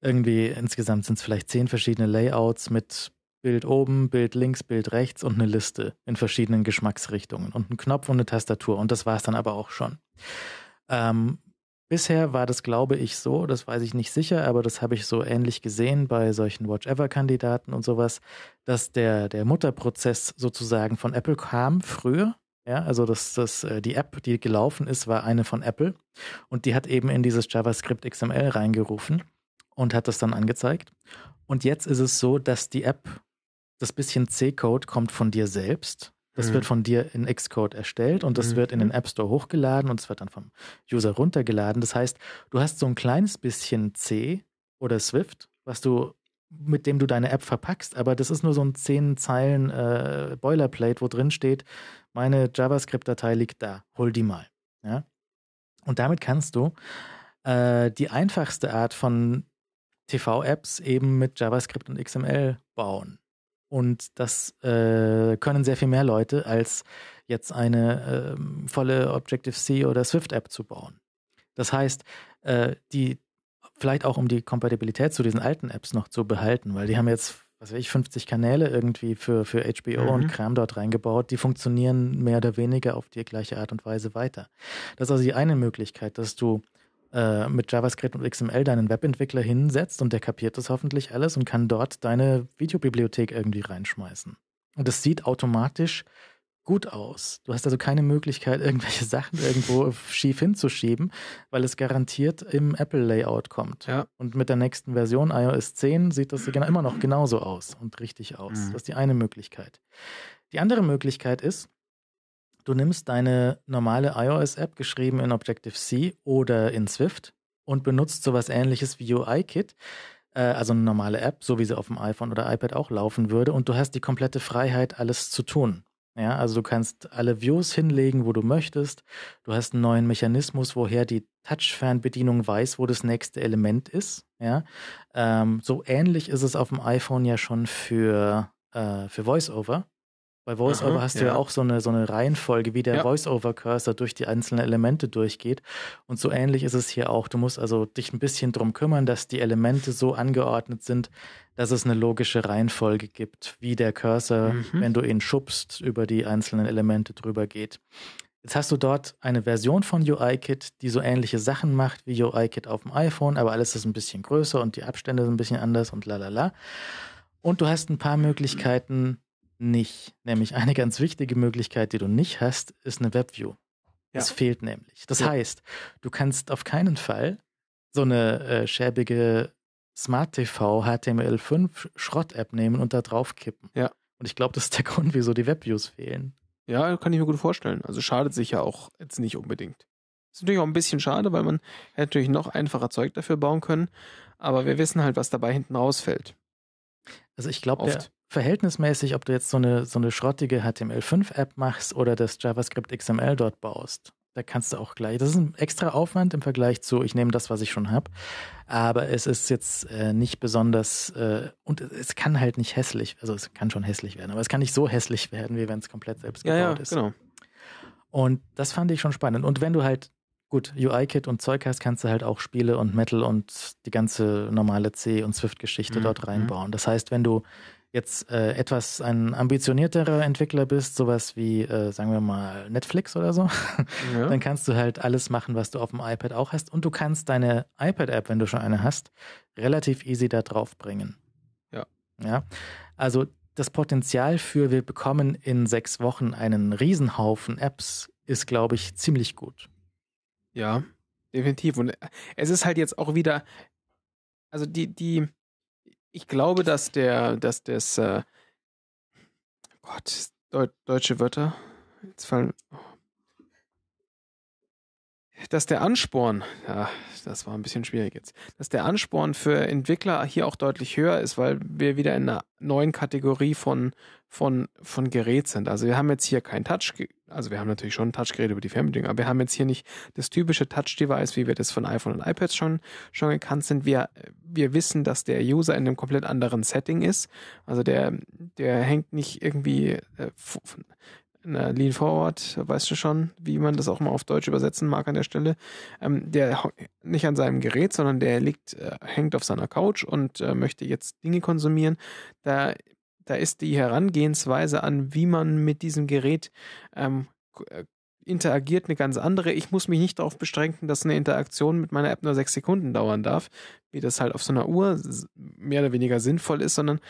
Speaker 1: irgendwie insgesamt sind es vielleicht zehn verschiedene Layouts mit Bild oben, Bild links, Bild rechts und eine Liste in verschiedenen Geschmacksrichtungen und einen Knopf und eine Tastatur und das war es dann aber auch schon. Ähm, bisher war das, glaube ich, so, das weiß ich nicht sicher, aber das habe ich so ähnlich gesehen bei solchen Watch-Ever-Kandidaten und sowas, dass der, der Mutterprozess sozusagen von Apple kam früher ja, also das, das, äh, die App, die gelaufen ist, war eine von Apple und die hat eben in dieses JavaScript XML reingerufen und hat das dann angezeigt. Und jetzt ist es so, dass die App das bisschen C-Code kommt von dir selbst. Das mhm. wird von dir in Xcode erstellt und das mhm. wird in den mhm. App Store hochgeladen und es wird dann vom User runtergeladen. Das heißt, du hast so ein kleines bisschen C oder Swift, was du mit dem du deine App verpackst, aber das ist nur so ein 10 Zeilen äh, Boilerplate, wo drin steht, meine JavaScript-Datei liegt da, hol die mal. Ja? Und damit kannst du äh, die einfachste Art von TV-Apps eben mit JavaScript und XML bauen. Und das äh, können sehr viel mehr Leute, als jetzt eine äh, volle Objective-C oder Swift-App zu bauen. Das heißt, äh, die vielleicht auch um die Kompatibilität zu diesen alten Apps noch zu behalten, weil die haben jetzt, was weiß ich, 50 Kanäle irgendwie für, für HBO mhm. und Kram dort reingebaut, die funktionieren mehr oder weniger auf die gleiche Art und Weise weiter. Das ist also die eine Möglichkeit, dass du äh, mit JavaScript und XML deinen Webentwickler hinsetzt und der kapiert das hoffentlich alles und kann dort deine Videobibliothek irgendwie reinschmeißen. Und das sieht automatisch gut aus. Du hast also keine Möglichkeit, irgendwelche Sachen irgendwo schief hinzuschieben, weil es garantiert im Apple-Layout kommt. Ja. Und mit der nächsten Version, iOS 10, sieht das genau, immer noch genauso aus und richtig aus. Mhm. Das ist die eine Möglichkeit. Die andere Möglichkeit ist, Du nimmst deine normale iOS-App, geschrieben in Objective-C oder in Swift, und benutzt sowas ähnliches wie UI-Kit, äh, also eine normale App, so wie sie auf dem iPhone oder iPad auch laufen würde, und du hast die komplette Freiheit, alles zu tun. Ja, also du kannst alle Views hinlegen, wo du möchtest. Du hast einen neuen Mechanismus, woher die Touch-Fernbedienung weiß, wo das nächste Element ist. Ja, ähm, so ähnlich ist es auf dem iPhone ja schon für, äh, für VoiceOver. Bei VoiceOver mhm, hast ja. du ja auch so eine, so eine Reihenfolge, wie der ja. VoiceOver-Cursor durch die einzelnen Elemente durchgeht. Und so ähnlich ist es hier auch. Du musst also dich ein bisschen drum kümmern, dass die Elemente so angeordnet sind, dass es eine logische Reihenfolge gibt, wie der Cursor, mhm. wenn du ihn schubst, über die einzelnen Elemente drüber geht. Jetzt hast du dort eine Version von UIKit, die so ähnliche Sachen macht wie UIKit auf dem iPhone, aber alles ist ein bisschen größer und die Abstände sind ein bisschen anders und lalala. Und du hast ein paar mhm. Möglichkeiten, nicht. Nämlich eine ganz wichtige Möglichkeit, die du nicht hast, ist eine Webview. Ja. Es fehlt nämlich. Das ja. heißt, du kannst auf keinen Fall so eine äh, schäbige Smart TV HTML5 Schrott-App nehmen und da draufkippen. Ja. Und ich glaube, das ist der Grund, wieso die Webviews fehlen.
Speaker 3: Ja, kann ich mir gut vorstellen. Also schadet sich ja auch jetzt nicht unbedingt. Ist natürlich auch ein bisschen schade, weil man hätte natürlich noch einfacher Zeug dafür bauen können. Aber wir wissen halt, was dabei hinten rausfällt. Also ich glaube,
Speaker 1: verhältnismäßig, ob du jetzt so eine, so eine schrottige HTML5-App machst oder das JavaScript XML dort baust, da kannst du auch gleich. Das ist ein extra Aufwand im Vergleich zu, ich nehme das, was ich schon habe. Aber es ist jetzt äh, nicht besonders äh, und es kann halt nicht hässlich, also es kann schon hässlich werden, aber es kann nicht so hässlich werden, wie wenn es komplett selbst ja, gebaut ja, ist. Genau. Und das fand ich schon spannend. Und wenn du halt gut, UI-Kit und Zeug heißt, kannst du halt auch Spiele und Metal und die ganze normale C- und Swift-Geschichte mhm. dort reinbauen. Das heißt, wenn du jetzt äh, etwas ein ambitionierterer Entwickler bist, sowas wie, äh, sagen wir mal, Netflix oder so, ja. dann kannst du halt alles machen, was du auf dem iPad auch hast. Und du kannst deine iPad-App, wenn du schon eine hast, relativ easy da drauf bringen. Ja. Ja. Also das Potenzial für, wir bekommen in sechs Wochen einen Riesenhaufen Apps, ist, glaube ich, ziemlich gut.
Speaker 3: Ja, definitiv. Und äh, es ist halt jetzt auch wieder, also die, die, ich glaube, dass der, dass das, äh, Gott, Deu deutsche Wörter, jetzt fallen, oh. dass der Ansporn, ja, das war ein bisschen schwierig jetzt, dass der Ansporn für Entwickler hier auch deutlich höher ist, weil wir wieder in einer neuen Kategorie von, von, von Gerät sind. Also wir haben jetzt hier kein Touch, also wir haben natürlich schon ein Touchgerät über die Fernbedienung, aber wir haben jetzt hier nicht das typische Touch-Device, wie wir das von iPhone und iPads schon, schon gekannt sind. Wir, wir wissen, dass der User in einem komplett anderen Setting ist. Also der, der hängt nicht irgendwie äh, na, Lean Forward, weißt du schon, wie man das auch mal auf Deutsch übersetzen mag an der Stelle. Ähm, der nicht an seinem Gerät, sondern der liegt, äh, hängt auf seiner Couch und äh, möchte jetzt Dinge konsumieren. Da da ist die Herangehensweise an, wie man mit diesem Gerät ähm, äh, interagiert, eine ganz andere. Ich muss mich nicht darauf beschränken, dass eine Interaktion mit meiner App nur sechs Sekunden dauern darf, wie das halt auf so einer Uhr mehr oder weniger sinnvoll ist, sondern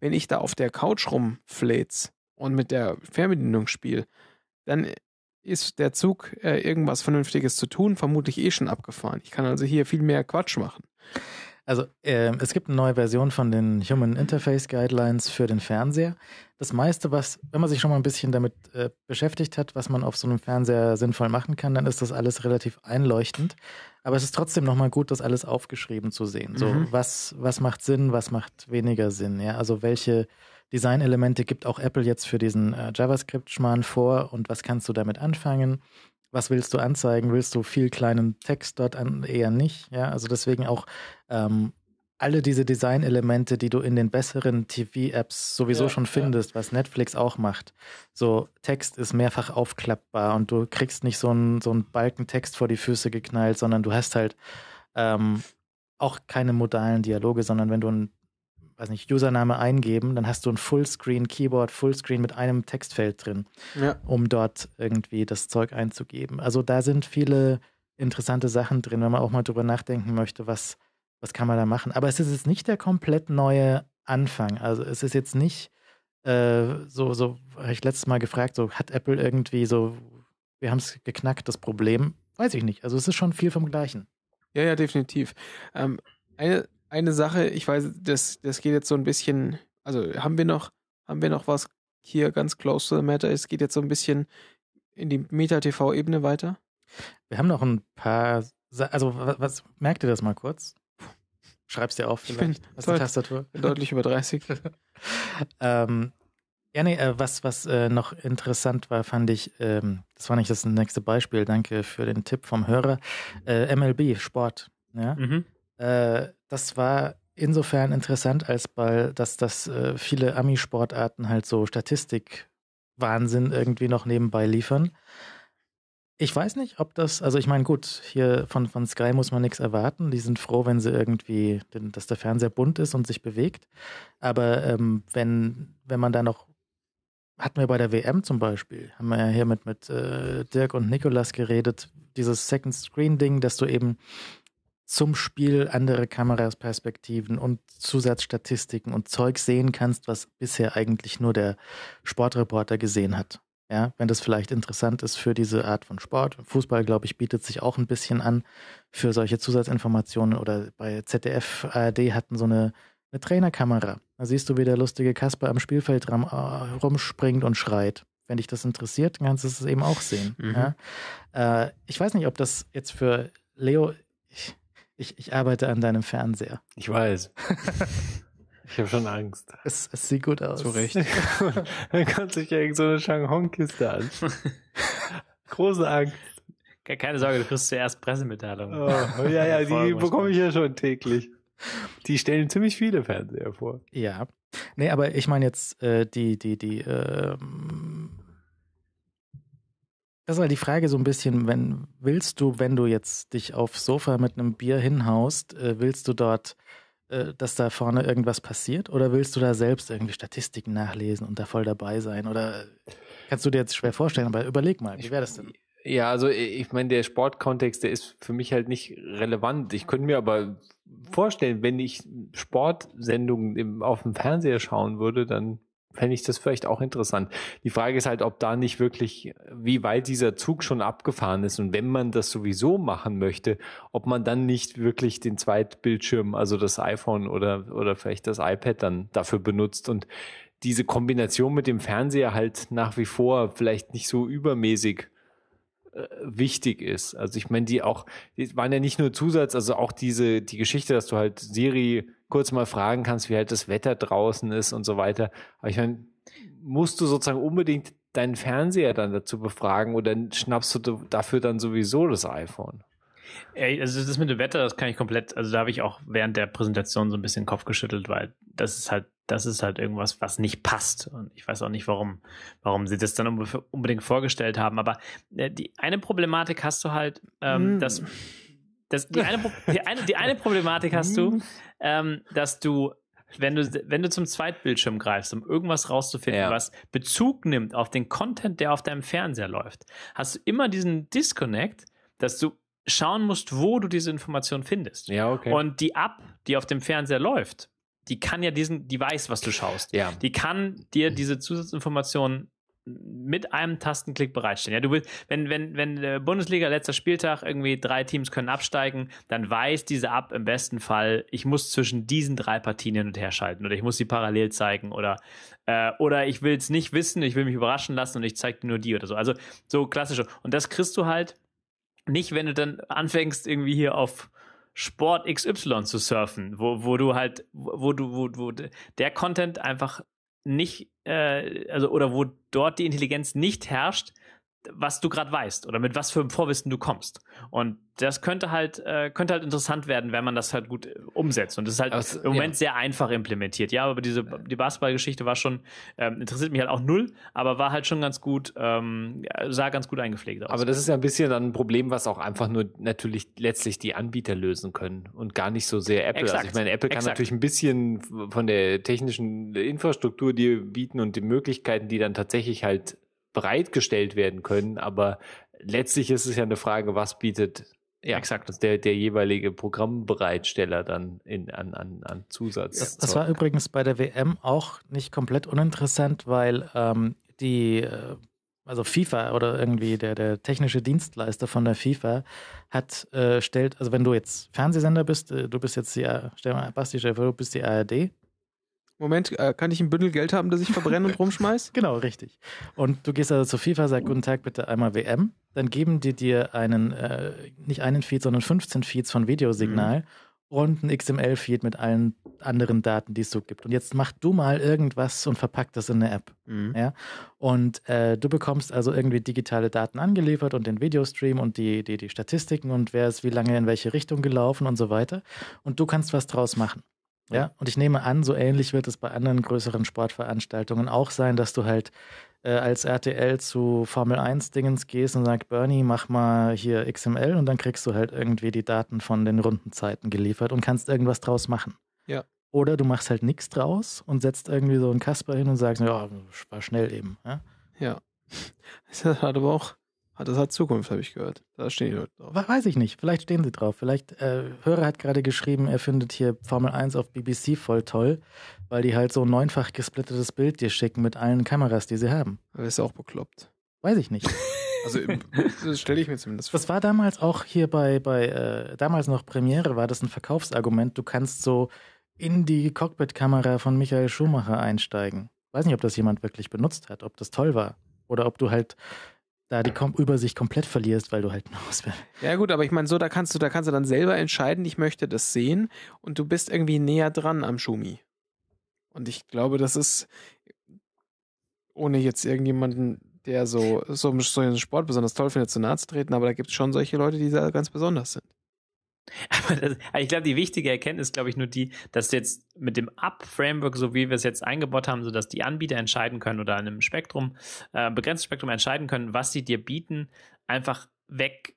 Speaker 3: wenn ich da auf der Couch rumfläts und mit der Fernbedienung spiele, dann äh, ist der Zug,
Speaker 1: äh, irgendwas Vernünftiges zu tun, vermutlich eh schon abgefahren. Ich kann also hier viel mehr Quatsch machen. Also äh, es gibt eine neue Version von den Human Interface Guidelines für den Fernseher. Das meiste, was, wenn man sich schon mal ein bisschen damit äh, beschäftigt hat, was man auf so einem Fernseher sinnvoll machen kann, dann ist das alles relativ einleuchtend. Aber es ist trotzdem nochmal gut, das alles aufgeschrieben zu sehen. So, mhm. was, was macht Sinn, was macht weniger Sinn, ja? Also welche Designelemente gibt auch Apple jetzt für diesen äh, JavaScript-Schmarrn vor und was kannst du damit anfangen? was willst du anzeigen? Willst du viel kleinen Text dort an? Eher nicht. Ja, also deswegen auch ähm, alle diese Designelemente, die du in den besseren TV-Apps sowieso ja, schon findest, ja. was Netflix auch macht. So, Text ist mehrfach aufklappbar und du kriegst nicht so einen so einen Balken Text vor die Füße geknallt, sondern du hast halt ähm, auch keine modalen Dialoge, sondern wenn du ein weiß nicht, Username eingeben, dann hast du ein Fullscreen-Keyboard, Fullscreen mit einem Textfeld drin, ja. um dort irgendwie das Zeug einzugeben. Also da sind viele interessante Sachen drin, wenn man auch mal drüber nachdenken möchte, was was kann man da machen? Aber es ist jetzt nicht der komplett neue Anfang. Also es ist jetzt nicht äh, so, so, habe ich letztes Mal gefragt, so hat Apple irgendwie so, wir haben es geknackt, das Problem. Weiß ich nicht. Also es ist schon viel vom Gleichen. Ja, ja, definitiv. Ähm,
Speaker 3: eine, eine Sache, ich weiß, das, das geht jetzt so ein bisschen, also haben wir noch, haben wir noch was hier ganz close to the matter? Es geht jetzt so ein bisschen in die Meta-TV-Ebene
Speaker 1: weiter. Wir haben noch ein paar, also was, merkt ihr das mal kurz? Schreib's dir auf vielleicht. Ich bin Tastatur. deutlich über 30. ähm, ja, nee, äh, was, was äh, noch interessant war, fand ich, ähm, das war nicht das nächste Beispiel, danke für den Tipp vom Hörer, äh, MLB, Sport. Ja? Mhm. Äh, das war insofern interessant, als weil, dass das äh, viele Ami-Sportarten halt so Statistik-Wahnsinn irgendwie noch nebenbei liefern. Ich weiß nicht, ob das, also ich meine, gut, hier von, von Sky muss man nichts erwarten. Die sind froh, wenn sie irgendwie, dass der Fernseher bunt ist und sich bewegt. Aber ähm, wenn, wenn man da noch, hatten wir bei der WM zum Beispiel, haben wir ja hier mit, mit äh, Dirk und Nikolas geredet, dieses Second Screen-Ding, dass du eben zum Spiel andere Kameras-Perspektiven und Zusatzstatistiken und Zeug sehen kannst, was bisher eigentlich nur der Sportreporter gesehen hat ja, wenn das vielleicht interessant ist für diese Art von Sport. Fußball, glaube ich, bietet sich auch ein bisschen an für solche Zusatzinformationen oder bei ZDF, ARD hatten so eine, eine Trainerkamera. Da siehst du, wie der lustige Kasper am Spielfeld rum, äh, rumspringt und schreit. Wenn dich das interessiert, kannst du es eben auch sehen. Mhm. Ja? Äh, ich weiß nicht, ob das jetzt für Leo, ich, ich, ich arbeite an deinem Fernseher. Ich weiß. Ich habe schon Angst. Es, es, sieht gut aus. Zu Recht.
Speaker 4: Dann kannst du dich irgendeine so eine Shanghai-Kiste an. Große Angst.
Speaker 2: Keine Sorge, du kriegst zuerst Pressemitteilungen. Oh, oh,
Speaker 1: ja, ja, die bekomme ich ja schon täglich. Die stellen ziemlich viele Fernseher vor. Ja. Nee, aber ich meine jetzt äh, die, die, die, ähm, das ist halt die Frage so ein bisschen, wenn willst du, wenn du jetzt dich aufs Sofa mit einem Bier hinhaust, äh, willst du dort äh, dass da vorne irgendwas passiert? Oder willst du da selbst irgendwie Statistiken nachlesen und da voll dabei sein? Oder kannst du dir jetzt schwer vorstellen, aber überleg mal, wie wäre das denn?
Speaker 3: Ja,
Speaker 4: also äh, ich meine, der Sportkontext, der ist für mich halt nicht relevant. Ich könnte mir aber vorstellen, wenn ich Sportsendungen auf dem Fernseher schauen würde, dann fände ich das vielleicht auch interessant. Die Frage ist halt, ob da nicht wirklich, wie weit dieser Zug schon abgefahren ist und wenn man das sowieso machen möchte, ob man dann nicht wirklich den Zweitbildschirm, also das iPhone oder, oder vielleicht das iPad dann dafür benutzt und diese Kombination mit dem Fernseher halt nach wie vor vielleicht nicht so übermäßig äh, wichtig ist. Also ich meine, die auch, die waren ja nicht nur Zusatz, also auch diese, die Geschichte, dass du halt Siri kurz mal fragen kannst, wie halt das Wetter draußen ist und so weiter. Aber ich meine, musst du sozusagen unbedingt deinen Fernseher dann dazu befragen oder schnappst du
Speaker 2: dafür dann sowieso das iPhone? Ey, also das mit dem Wetter, das kann ich komplett, also da habe ich auch während der Präsentation so ein bisschen Kopf geschüttelt, weil das ist halt, das ist halt irgendwas, was nicht passt. Und ich weiß auch nicht, warum, warum sie das dann unbedingt vorgestellt haben. Aber äh, die eine Problematik hast du halt, ähm, mm. dass das, die, eine, die, eine, die eine Problematik hast du, mm ähm, dass du wenn du, wenn du zum Zweitbildschirm greifst, um irgendwas rauszufinden, ja. was Bezug nimmt auf den Content, der auf deinem Fernseher läuft, hast du immer diesen Disconnect, dass du schauen musst, wo du diese Information findest. Ja, okay. Und die App, die auf dem Fernseher läuft, die kann ja diesen, die weiß, was du schaust. Ja. Die kann dir diese Zusatzinformationen mit einem Tastenklick bereitstellen. Ja, du willst, wenn, wenn, wenn äh, Bundesliga letzter Spieltag irgendwie drei Teams können absteigen, dann weiß diese ab im besten Fall, ich muss zwischen diesen drei Partien hin und her schalten oder ich muss sie parallel zeigen oder, äh, oder ich will es nicht wissen, ich will mich überraschen lassen und ich zeige nur die oder so. Also so klassische. Und das kriegst du halt nicht, wenn du dann anfängst, irgendwie hier auf Sport XY zu surfen, wo, wo du halt, wo du, wo, wo der Content einfach nicht, äh, also oder wo dort die Intelligenz nicht herrscht, was du gerade weißt oder mit was für einem Vorwissen du kommst. Und das könnte halt, äh, könnte halt interessant werden, wenn man das halt gut äh, umsetzt. Und das ist halt Aus, im Moment ja. sehr einfach implementiert. Ja, aber diese die Basketballgeschichte war schon, ähm, interessiert mich halt auch null, aber war halt schon ganz gut, ähm, sah ganz gut eingepflegt aus. Aber das ist ja ein
Speaker 4: bisschen dann ein Problem, was auch einfach nur natürlich letztlich die Anbieter lösen können und gar nicht so sehr Apple. Exakt. Also ich meine, Apple kann natürlich ein bisschen von der technischen Infrastruktur dir bieten und die Möglichkeiten, die dann tatsächlich halt bereitgestellt werden können, aber letztlich ist es ja eine Frage, was bietet ja, exakt. Der, der jeweilige Programmbereitsteller dann
Speaker 1: in, an, an, an Zusatz. Das, das war übrigens bei der WM auch nicht komplett uninteressant, weil ähm, die, äh, also FIFA oder irgendwie der, der technische Dienstleister von der FIFA hat, äh, stellt, also wenn du jetzt Fernsehsender bist, äh, du bist jetzt die, stell mal, Basti, du bist die ARD Moment, äh, kann ich ein Bündel Geld haben, das ich verbrenne und rumschmeiß? genau, richtig. Und du gehst also zu FIFA, sag guten Tag, bitte einmal WM. Dann geben die dir einen, äh, nicht einen Feed, sondern 15 Feeds von Videosignal mhm. und ein XML-Feed mit allen anderen Daten, die es so gibt. Und jetzt mach du mal irgendwas und verpack das in eine App. Mhm. Ja? Und äh, du bekommst also irgendwie digitale Daten angeliefert und den Videostream und die, die, die Statistiken und wer ist wie lange in welche Richtung gelaufen und so weiter. Und du kannst was draus machen. Ja, und ich nehme an, so ähnlich wird es bei anderen größeren Sportveranstaltungen auch sein, dass du halt äh, als RTL zu Formel 1 Dingens gehst und sagst, Bernie, mach mal hier XML und dann kriegst du halt irgendwie die Daten von den Rundenzeiten geliefert und kannst irgendwas draus machen. Ja. Oder du machst halt nichts draus und setzt irgendwie so einen Kasper hin und sagst, ja, war schnell eben. Ja. ja. Das hat aber auch das hat Zukunft, habe ich gehört. Da stehen die Leute drauf. Weiß ich nicht. Vielleicht stehen sie drauf. Vielleicht, äh, Hörer hat gerade geschrieben, er findet hier Formel 1 auf BBC voll toll, weil die halt so ein neunfach gesplittetes Bild dir schicken mit allen Kameras, die sie haben. Aber ist auch bekloppt. Weiß ich nicht.
Speaker 3: Also stelle ich mir
Speaker 1: zumindest vor. Das war damals auch hier bei, bei äh, damals noch Premiere, war das ein Verkaufsargument. Du kannst so in die Cockpit-Kamera von Michael Schumacher einsteigen. Weiß nicht, ob das jemand wirklich benutzt hat, ob das toll war. Oder ob du halt da die Kom Übersicht komplett verlierst, weil du halt ein Haus bist.
Speaker 3: Ja gut, aber ich meine so, da kannst du, da kannst du dann selber entscheiden, ich möchte das sehen und du bist irgendwie näher dran am Schumi. Und ich glaube, das ist, ohne jetzt irgendjemanden, der so, so, so einen Sport besonders toll findet, zu nahe zu treten, aber da gibt es schon solche Leute, die da ganz besonders sind.
Speaker 2: Aber das, also ich glaube, die wichtige Erkenntnis, glaube ich, nur die, dass jetzt mit dem Up-Framework, so wie wir es jetzt eingebaut haben, sodass die Anbieter entscheiden können oder in einem Spektrum, äh, begrenzten Spektrum entscheiden können, was sie dir bieten, einfach weg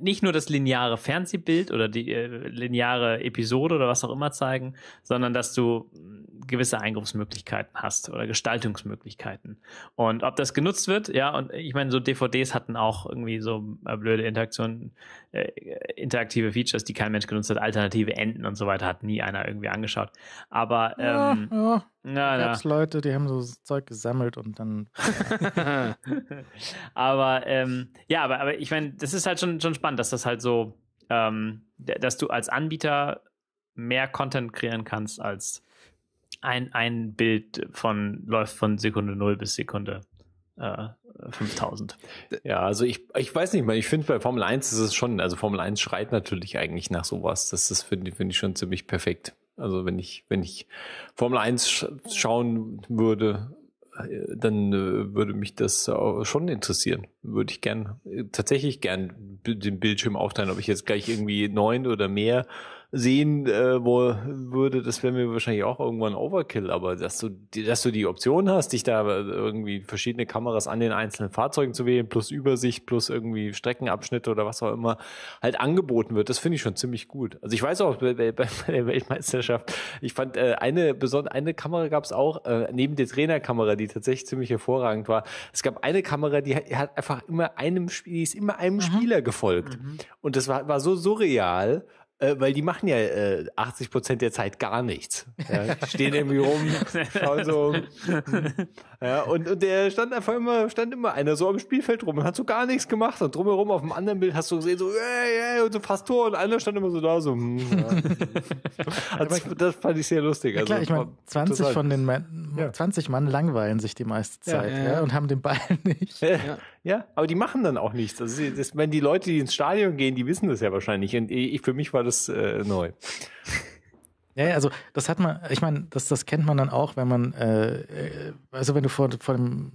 Speaker 2: nicht nur das lineare Fernsehbild oder die äh, lineare Episode oder was auch immer zeigen, sondern dass du hm, gewisse Eingriffsmöglichkeiten hast oder Gestaltungsmöglichkeiten. Und ob das genutzt wird, ja, und ich meine, so DVDs hatten auch irgendwie so äh, blöde Interaktionen, äh, interaktive Features, die kein Mensch genutzt hat, alternative Enden und so weiter, hat nie einer irgendwie angeschaut. Aber ähm, ja, ja. Na, da gab es
Speaker 1: Leute, die haben so Zeug gesammelt und dann.
Speaker 2: aber ähm, ja, aber, aber ich meine, das ist halt schon, schon spannend, dass das halt so, ähm, dass du als Anbieter mehr Content kreieren kannst als ein, ein Bild von läuft von Sekunde 0 bis Sekunde äh, 5000. Ja, also ich, ich weiß nicht mal,
Speaker 4: ich finde bei Formel 1 ist es schon, also Formel 1 schreit natürlich eigentlich nach sowas. Das ist, finde find ich, schon ziemlich perfekt. Also wenn ich, wenn ich Formel 1 schauen würde, äh, dann äh, würde mich das äh, schon interessieren. Würde ich gern, äh, tatsächlich gern den Bildschirm aufteilen, ob ich jetzt gleich irgendwie neun oder mehr sehen äh, wo, würde, das wäre mir wahrscheinlich auch irgendwann Overkill, aber dass du, dass du die Option hast, dich da irgendwie verschiedene Kameras an den einzelnen Fahrzeugen zu wählen, plus Übersicht, plus irgendwie Streckenabschnitte oder was auch immer halt angeboten wird, das finde ich schon ziemlich gut. Also ich weiß auch bei, bei, bei der Weltmeisterschaft, ich fand äh, eine besondere eine Kamera gab es auch, äh, neben der Trainerkamera, die tatsächlich ziemlich hervorragend war, es gab eine Kamera, die hat, die hat einfach immer einem Spiel, die ist immer einem Aha. Mhm. Spieler gefolgt. Mhm. Und das war, war so surreal. So äh, weil die machen ja äh, 80 der Zeit gar nichts. Ja, stehen irgendwie rum,
Speaker 2: schauen so.
Speaker 4: Ja, und, und der stand einfach immer, stand immer einer so am Spielfeld rum und hat so gar nichts gemacht. Und drumherum auf dem anderen Bild hast du gesehen, so, yeah, yeah, und so fast Tor. Und einer stand immer so da, so. Hm, ja. also, das fand ich sehr lustig. Also, klar, ich meine, 20 total. von den
Speaker 1: Mann, 20 Mann langweilen sich die meiste Zeit ja, und haben den Ball
Speaker 4: nicht. Ja, aber die machen dann auch nichts. Also, das, wenn die Leute, die ins Stadion gehen, die wissen das ja wahrscheinlich. Und ich, für mich war das äh, neu.
Speaker 1: Ja, also das hat man, ich meine, das, das kennt man dann auch, wenn man, äh, äh also wenn du vor, vor dem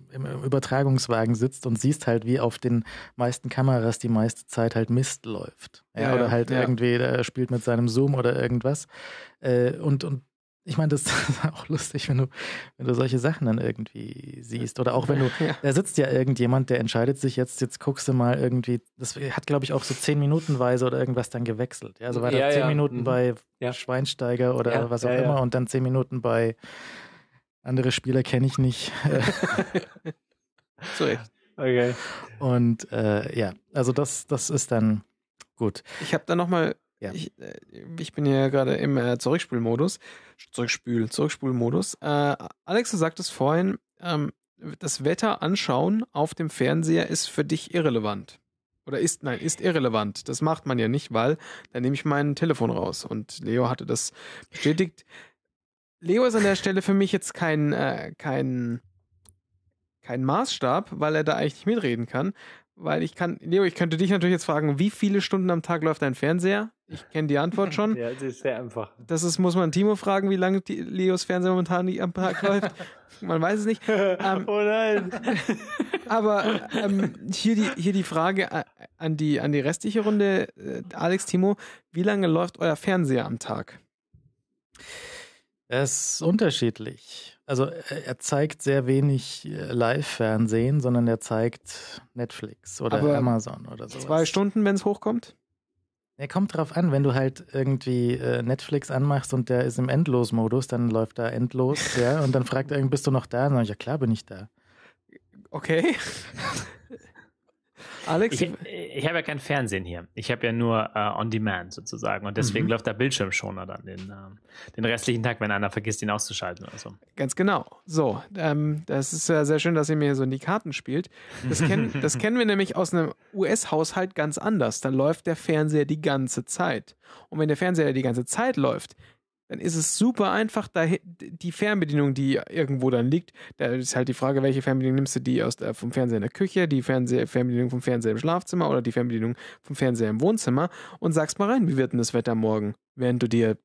Speaker 1: Übertragungswagen sitzt und siehst halt, wie auf den meisten Kameras die meiste Zeit halt Mist läuft. Ja, ja oder halt ja. irgendwie, der spielt mit seinem Zoom oder irgendwas. Äh, und, und ich meine, das ist auch lustig, wenn du, wenn du solche Sachen dann irgendwie siehst. Oder auch wenn du, ja. da sitzt ja irgendjemand, der entscheidet sich jetzt, jetzt guckst du mal irgendwie, das hat, glaube ich, auch so zehn Minutenweise oder irgendwas dann gewechselt. Ja, also war das ja, zehn ja. Minuten mhm. bei Schweinsteiger oder was auch immer und dann zehn Minuten bei andere Spieler kenne ich nicht.
Speaker 3: Äh. Zu Okay.
Speaker 1: Und äh, ja, also das, das ist dann gut. Ich habe da
Speaker 3: nochmal, ja. ich, äh, ich bin ja gerade im äh, Zurückspielmodus Zurückspül, Zurückspulmodus. Äh, Alex, du sagtest vorhin, ähm, das Wetter anschauen auf dem Fernseher ist für dich irrelevant. Oder ist, nein, ist irrelevant. Das macht man ja nicht, weil dann nehme ich mein Telefon raus. Und Leo hatte das bestätigt. Leo ist an der Stelle für mich jetzt kein, äh, kein, kein Maßstab, weil er da eigentlich nicht mitreden kann, weil ich kann, Leo, ich könnte dich natürlich jetzt fragen, wie viele Stunden am Tag läuft dein Fernseher? Ich kenne die Antwort schon. ja, das ist sehr einfach. Das ist, muss man Timo fragen, wie lange die, Leos Fernseher momentan nicht am Tag läuft. Man weiß es nicht. Ähm, oh nein. aber ähm, hier, die, hier die Frage an die, an die restliche Runde, äh, Alex, Timo, wie lange läuft euer Fernseher am Tag?
Speaker 1: Es ist unterschiedlich. Also äh, er zeigt sehr wenig äh, Live-Fernsehen, sondern er zeigt Netflix oder Aber Amazon oder so. Zwei Stunden, wenn es hochkommt? Er kommt drauf an, wenn du halt irgendwie äh, Netflix anmachst und der ist im Endlos-Modus, dann läuft da endlos, ja, und dann fragt er, irgendwie, bist du noch da? Und dann, ich, ja klar bin ich da. Okay.
Speaker 3: Alex? Ich, ich
Speaker 1: habe
Speaker 2: ja kein Fernsehen hier. Ich habe ja nur uh, On Demand sozusagen. Und deswegen mhm. läuft der Bildschirmschoner dann
Speaker 3: den, uh,
Speaker 2: den restlichen Tag, wenn einer vergisst, ihn auszuschalten oder so.
Speaker 3: Ganz genau. So, ähm, das ist ja sehr schön, dass ihr mir so in die Karten spielt. Das, kenn, das kennen wir nämlich aus einem US-Haushalt ganz anders. Da läuft der Fernseher die ganze Zeit. Und wenn der Fernseher die ganze Zeit läuft, dann ist es super einfach, da die Fernbedienung, die irgendwo dann liegt, da ist halt die Frage, welche Fernbedienung nimmst du, die aus der, vom Fernseher in der Küche, die Fernseher, Fernbedienung vom Fernseher im Schlafzimmer oder die Fernbedienung vom Fernseher im Wohnzimmer und sagst mal rein, wie wird denn das Wetter morgen, während du dir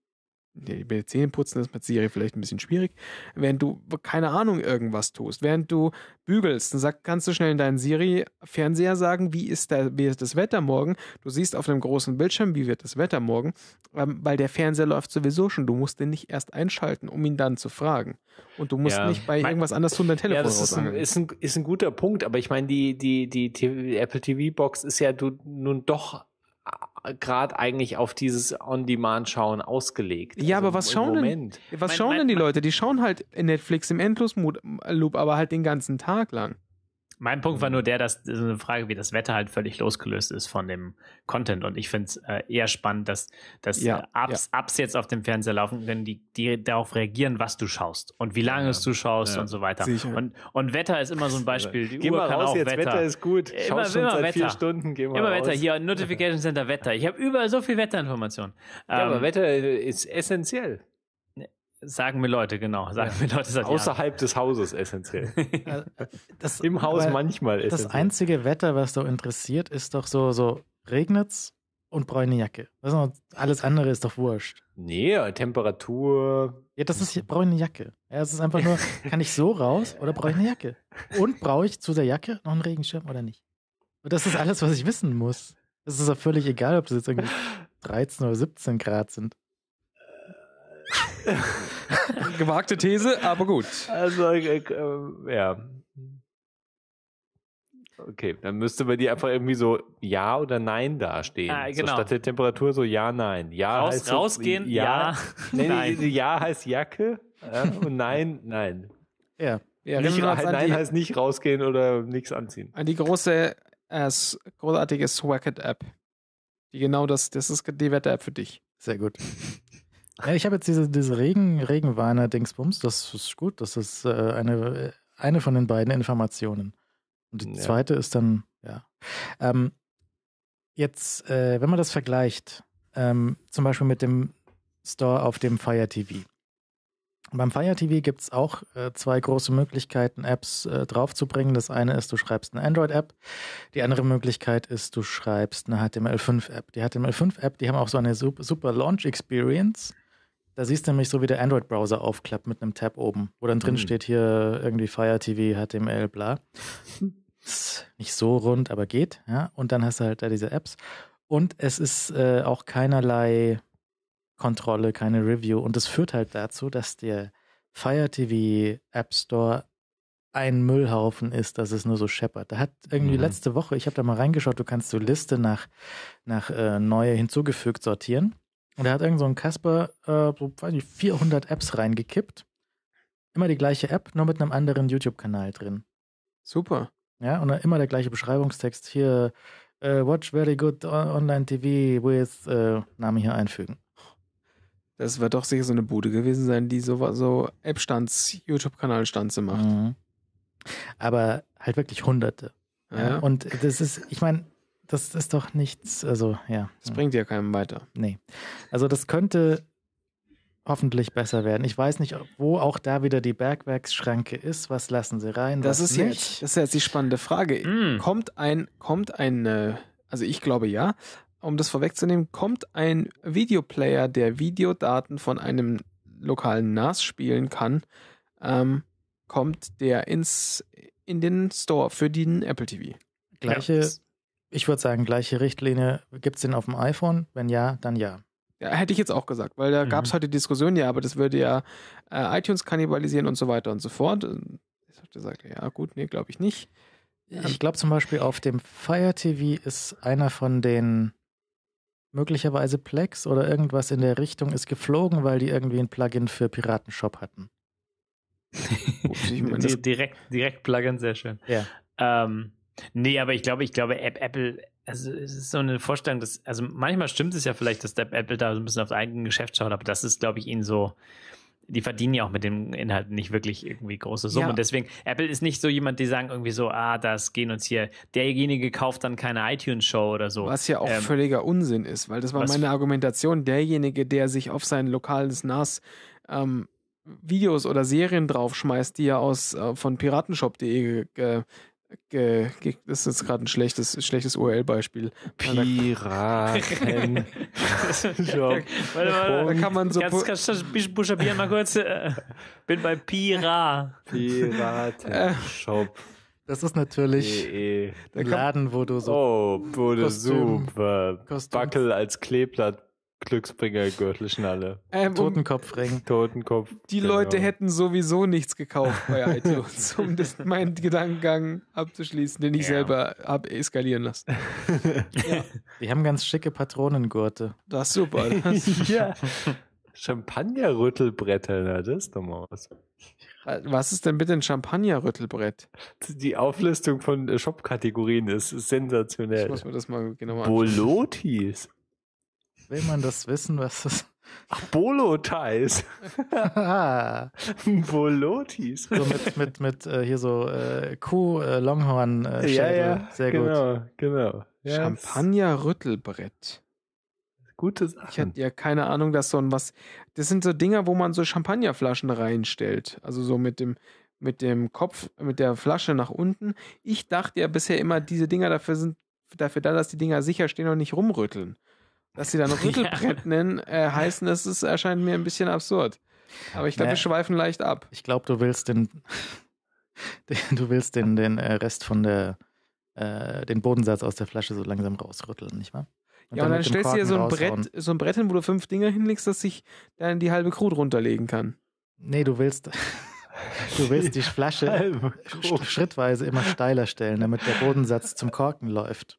Speaker 3: die bei putzen ist mit Siri vielleicht ein bisschen schwierig, während du, keine Ahnung, irgendwas tust, während du bügelst, dann sag, kannst du schnell in deinen Siri-Fernseher sagen, wie ist, der, wie ist das Wetter morgen? Du siehst auf einem großen Bildschirm, wie wird das Wetter morgen, ähm, weil der Fernseher läuft sowieso schon. Du musst den nicht erst einschalten, um ihn dann zu fragen. Und du musst ja. nicht bei irgendwas mein, anders tun, dein Telefon ja, das ist ein, ist
Speaker 4: ein, ist, ein, guter Punkt, aber ich meine, die, die, die, die Apple TV-Box ist ja du, nun doch äh, gerade eigentlich auf dieses On-Demand-Schauen ausgelegt.
Speaker 3: Ja, also aber was schauen denn, was mein, schauen mein, denn die Leute? Die schauen halt Netflix im Endlosloop, aber halt den ganzen Tag lang.
Speaker 2: Mein Punkt war mhm. nur der, dass so eine Frage wie das Wetter halt völlig losgelöst ist von dem Content. Und ich finde es äh, eher spannend, dass, dass ja, äh, Apps, ja. Apps jetzt auf dem Fernseher laufen können, die, die darauf reagieren, was du schaust und wie lange ja, es du schaust und so weiter. Halt. Und, und Wetter ist immer so ein also, Beispiel. Die Geh Uhr mal kann raus, auch jetzt Wetter. Wetter ist gut. Schaust immer, schon immer seit Wetter. vier
Speaker 4: Stunden. Geh mal immer raus. Wetter. Hier,
Speaker 2: Notification Center Wetter. Ich habe überall so viel Wetterinformationen. Ja, ähm, aber Wetter ist essentiell. Sagen mir Leute, genau. Sagen ja. mir Leute seit Außerhalb Jahren. des Hauses essentiell. das, Im
Speaker 1: Haus manchmal essentiell. Das einzige Wetter, was so interessiert, ist doch so, so regnet's und bräune Jacke. Also alles andere ist doch wurscht. Nee, Temperatur. Ja, das ist bräune Jacke. Ja, es ist einfach nur, kann ich so raus oder brauche ich eine Jacke? Und brauche ich zu der Jacke noch einen Regenschirm oder nicht? Und das ist alles, was ich wissen muss. Es ist doch völlig egal, ob das jetzt irgendwie 13 oder 17 Grad sind. Gewagte These, aber gut.
Speaker 3: Also, äh, äh,
Speaker 4: ja. Okay, dann müsste bei dir einfach irgendwie so Ja oder Nein dastehen. Ah, genau. so statt der Temperatur so Ja, Nein. Ja Raus, heißt so, rausgehen, Ja. ja nee, nein. Ja heißt Jacke äh, und Nein, Nein. Ja. ja nicht, nein die, heißt nicht rausgehen oder nichts anziehen.
Speaker 3: An die große, äh, großartige Swacket-App. Die genau das, das ist die Wetter-App für dich. Sehr gut.
Speaker 1: Ja, ich habe jetzt diese, diese Regen, Regenweiner-Dingsbums, das ist gut, das ist äh, eine, eine von den beiden Informationen. Und die ja. zweite ist dann, ja. Ähm, jetzt, äh, wenn man das vergleicht, ähm, zum Beispiel mit dem Store auf dem Fire TV. beim Fire TV gibt es auch äh, zwei große Möglichkeiten, Apps äh, draufzubringen. Das eine ist, du schreibst eine Android-App. Die andere Möglichkeit ist, du schreibst eine HTML5-App. Die HTML5-App, die haben auch so eine super, super Launch-Experience. Da siehst du nämlich so, wie der Android-Browser aufklappt mit einem Tab oben, wo dann drin mhm. steht hier irgendwie Fire TV, HTML, bla. Ist Nicht so rund, aber geht. Ja? Und dann hast du halt da diese Apps. Und es ist äh, auch keinerlei Kontrolle, keine Review. Und es führt halt dazu, dass der Fire TV App Store ein Müllhaufen ist, dass es nur so scheppert. Da hat irgendwie mhm. letzte Woche, ich habe da mal reingeschaut, du kannst so Liste nach, nach äh, neue hinzugefügt sortieren. Und da hat irgend so ein Kasper äh, so, weiß nicht, 400 Apps reingekippt. Immer die gleiche App, nur mit einem anderen YouTube-Kanal drin. Super. Ja, und dann immer der gleiche Beschreibungstext. Hier, Äh, watch very good online TV with äh, Name hier einfügen. Das wird doch
Speaker 3: sicher so eine Bude gewesen sein, die so, so App-Stands, kanal stanze macht.
Speaker 1: Mhm. Aber halt wirklich Hunderte. Ja. Ja, und das ist, ich meine, das ist doch nichts, also ja. Das bringt ja keinem weiter. Nee. Also das könnte hoffentlich besser werden. Ich weiß nicht, wo auch da wieder die Bergwerksschranke ist. Was lassen sie rein? Das ist nicht? jetzt,
Speaker 3: das ist jetzt die spannende Frage. Mm. Kommt ein, kommt ein, äh, also ich glaube ja. Um das vorwegzunehmen, kommt ein Videoplayer, der Videodaten von einem lokalen NAS spielen kann, ähm, kommt der ins
Speaker 1: in den Store für den Apple TV. Gleiche ich würde sagen, gleiche Richtlinie. Gibt es den auf dem iPhone? Wenn ja, dann ja. ja hätte ich jetzt auch gesagt, weil da mhm. gab es heute halt die
Speaker 3: Diskussion, ja, aber das würde ja äh, iTunes kannibalisieren und so weiter und so fort. Ich habe gesagt,
Speaker 1: ja, gut, nee, glaube ich nicht. Ähm, ich glaube zum Beispiel auf dem Fire TV ist einer von den möglicherweise Plex oder irgendwas in der Richtung ist geflogen, weil die irgendwie ein Plugin für Piratenshop hatten. Gut, meine,
Speaker 2: direkt, direkt Plugin, sehr schön. Ja. Ähm, Nee, aber ich glaube, ich glaube, Apple, also es ist so eine Vorstellung, dass, also manchmal stimmt es ja vielleicht, dass Apple da so ein bisschen aufs eigene Geschäft schaut, aber das ist, glaube ich, ihnen so, die verdienen ja auch mit dem Inhalt nicht wirklich irgendwie große Summen. Ja. Und deswegen, Apple ist nicht so jemand, die sagen irgendwie so, ah, das gehen uns hier, derjenige kauft dann keine iTunes-Show oder so. Was ja auch ähm,
Speaker 3: völliger Unsinn ist, weil das war meine Argumentation. Derjenige, der sich auf sein lokales NAS ähm, Videos oder Serien draufschmeißt, die er aus äh, von piratenshop.de äh, äh, ge das ist jetzt gerade ein schlechtes, schlechtes URL-Beispiel. Piraten.
Speaker 2: warte, warte, da kann man so. Kannst, kannst du buchstabieren mal kurz? Äh, bin bei Pira.
Speaker 1: Piraten-Shop. Äh. Das ist natürlich e e. der Laden, wo du so. Oh, wurde du
Speaker 4: super. Kostüm Backel als Kleeblatt Glücksbringer Gürtelschnalle. Ähm, Totenkopfring. Totenkopf. Die genau. Leute
Speaker 3: hätten sowieso nichts gekauft bei iTunes, um das, meinen Gedankengang abzuschließen, den ich ja. selber habe eskalieren lassen. ja.
Speaker 1: Die haben ganz schicke Patronengurte. Das ist super. Das ja. Champagnerrüttelbretter, na, das ist doch mal was. Was ist denn bitte ein Champagner-Rüttelbrett?
Speaker 4: Die Auflistung von äh, Shop-Kategorien ist sensationell. Ich muss
Speaker 1: mir das mal genauer anschauen. Bolotis. Will man das wissen, was das? Ach, Bolo-Ties. Bolotis. So mit, mit, mit äh, hier so äh, Kuh, äh, Longhorn, äh, ja, ja, Sehr genau, gut. Genau, genau.
Speaker 4: Ja,
Speaker 3: Champagner-Rüttelbrett. Gute Sachen. Ich hatte ja keine Ahnung, dass so ein was. Das sind so Dinger, wo man so Champagnerflaschen reinstellt. Also so mit dem, mit dem Kopf, mit der Flasche nach unten. Ich dachte ja bisher immer, diese Dinger dafür sind dafür da, dass die Dinger sicher stehen und nicht rumrütteln. Dass sie dann Rüttelbrett nennen, äh, heißen, das ist, erscheint mir ein bisschen
Speaker 1: absurd. Aber ich glaube, wir schweifen leicht ab. Ich glaube, du willst den, du willst den, den äh, Rest von der, äh, den Bodensatz aus der Flasche so langsam rausrütteln, nicht wahr? Und ja, und dann stellst du dir so ein, Brett,
Speaker 3: so ein Brett hin, wo du fünf Dinger hinlegst, dass sich dann die halbe
Speaker 1: Crew runterlegen kann. Nee, du willst, du willst die Flasche schrittweise immer steiler stellen, damit der Bodensatz zum Korken läuft.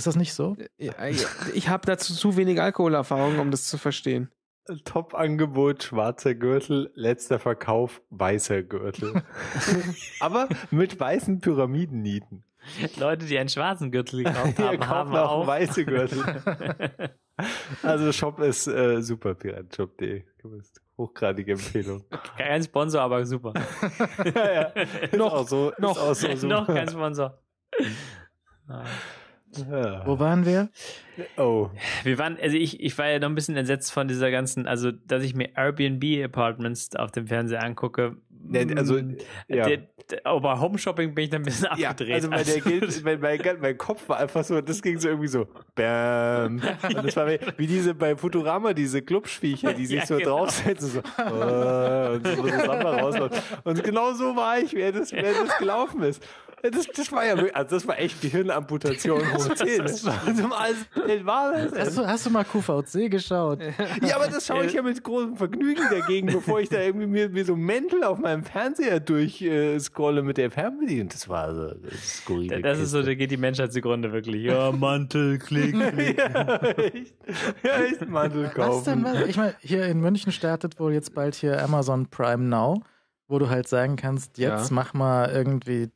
Speaker 1: Ist das nicht so? Äh, äh, ich habe dazu zu wenig Alkoholerfahrung, um das zu verstehen.
Speaker 3: Äh, Top-Angebot, schwarzer Gürtel, letzter Verkauf, weißer Gürtel.
Speaker 4: Aber mit weißen Pyramidennieten.
Speaker 2: Leute, die einen schwarzen Gürtel gekauft haben, haben auch, auch weiße Gürtel. also
Speaker 4: Shop ist äh, super, piratshop.de. Hochgradige Empfehlung.
Speaker 2: Kein Sponsor, aber super. ja, ja. Noch, so, noch, so super. noch kein Sponsor.
Speaker 1: Ja. Wo waren wir?
Speaker 2: Oh. Wir waren, also ich, ich war ja noch ein bisschen entsetzt von dieser ganzen, also dass ich mir Airbnb Apartments auf dem Fernseher angucke. Der, also, hm, ja. Der, aber oh, bei Home Shopping bin ich dann ein bisschen ja, also abgedreht. Also, also der Gild,
Speaker 3: mein, mein, mein Kopf war einfach so,
Speaker 4: das ging so irgendwie so, bam. Und das war wie, wie diese bei Futurama, diese Clubspiecher, die sich ja, so genau. draufsetzen, so, oh, und so, so rausläuft. Und genau so war ich, wer das, wer das gelaufen ist. Das, das war ja also das war echt Gehirnamputation hast,
Speaker 1: du, mal QVC geschaut? Ja,
Speaker 4: aber das schaue ich ja mit großem Vergnügen dagegen, bevor ich da irgendwie mir, mir so Mäntel auf meinem Fernseher durchscrolle äh, mit der Fernbedienung. Das war so das ist skurril. Das ist so,
Speaker 2: da geht die Menschheit zugrunde wirklich.
Speaker 4: Ja, Mantel, klick, klick. ja, echt, ja, echt Mantel kaufen. Was denn, was? Ich
Speaker 1: meine, hier in München startet wohl jetzt bald hier Amazon Prime Now wo du halt sagen kannst, jetzt ja. mach mal irgendwie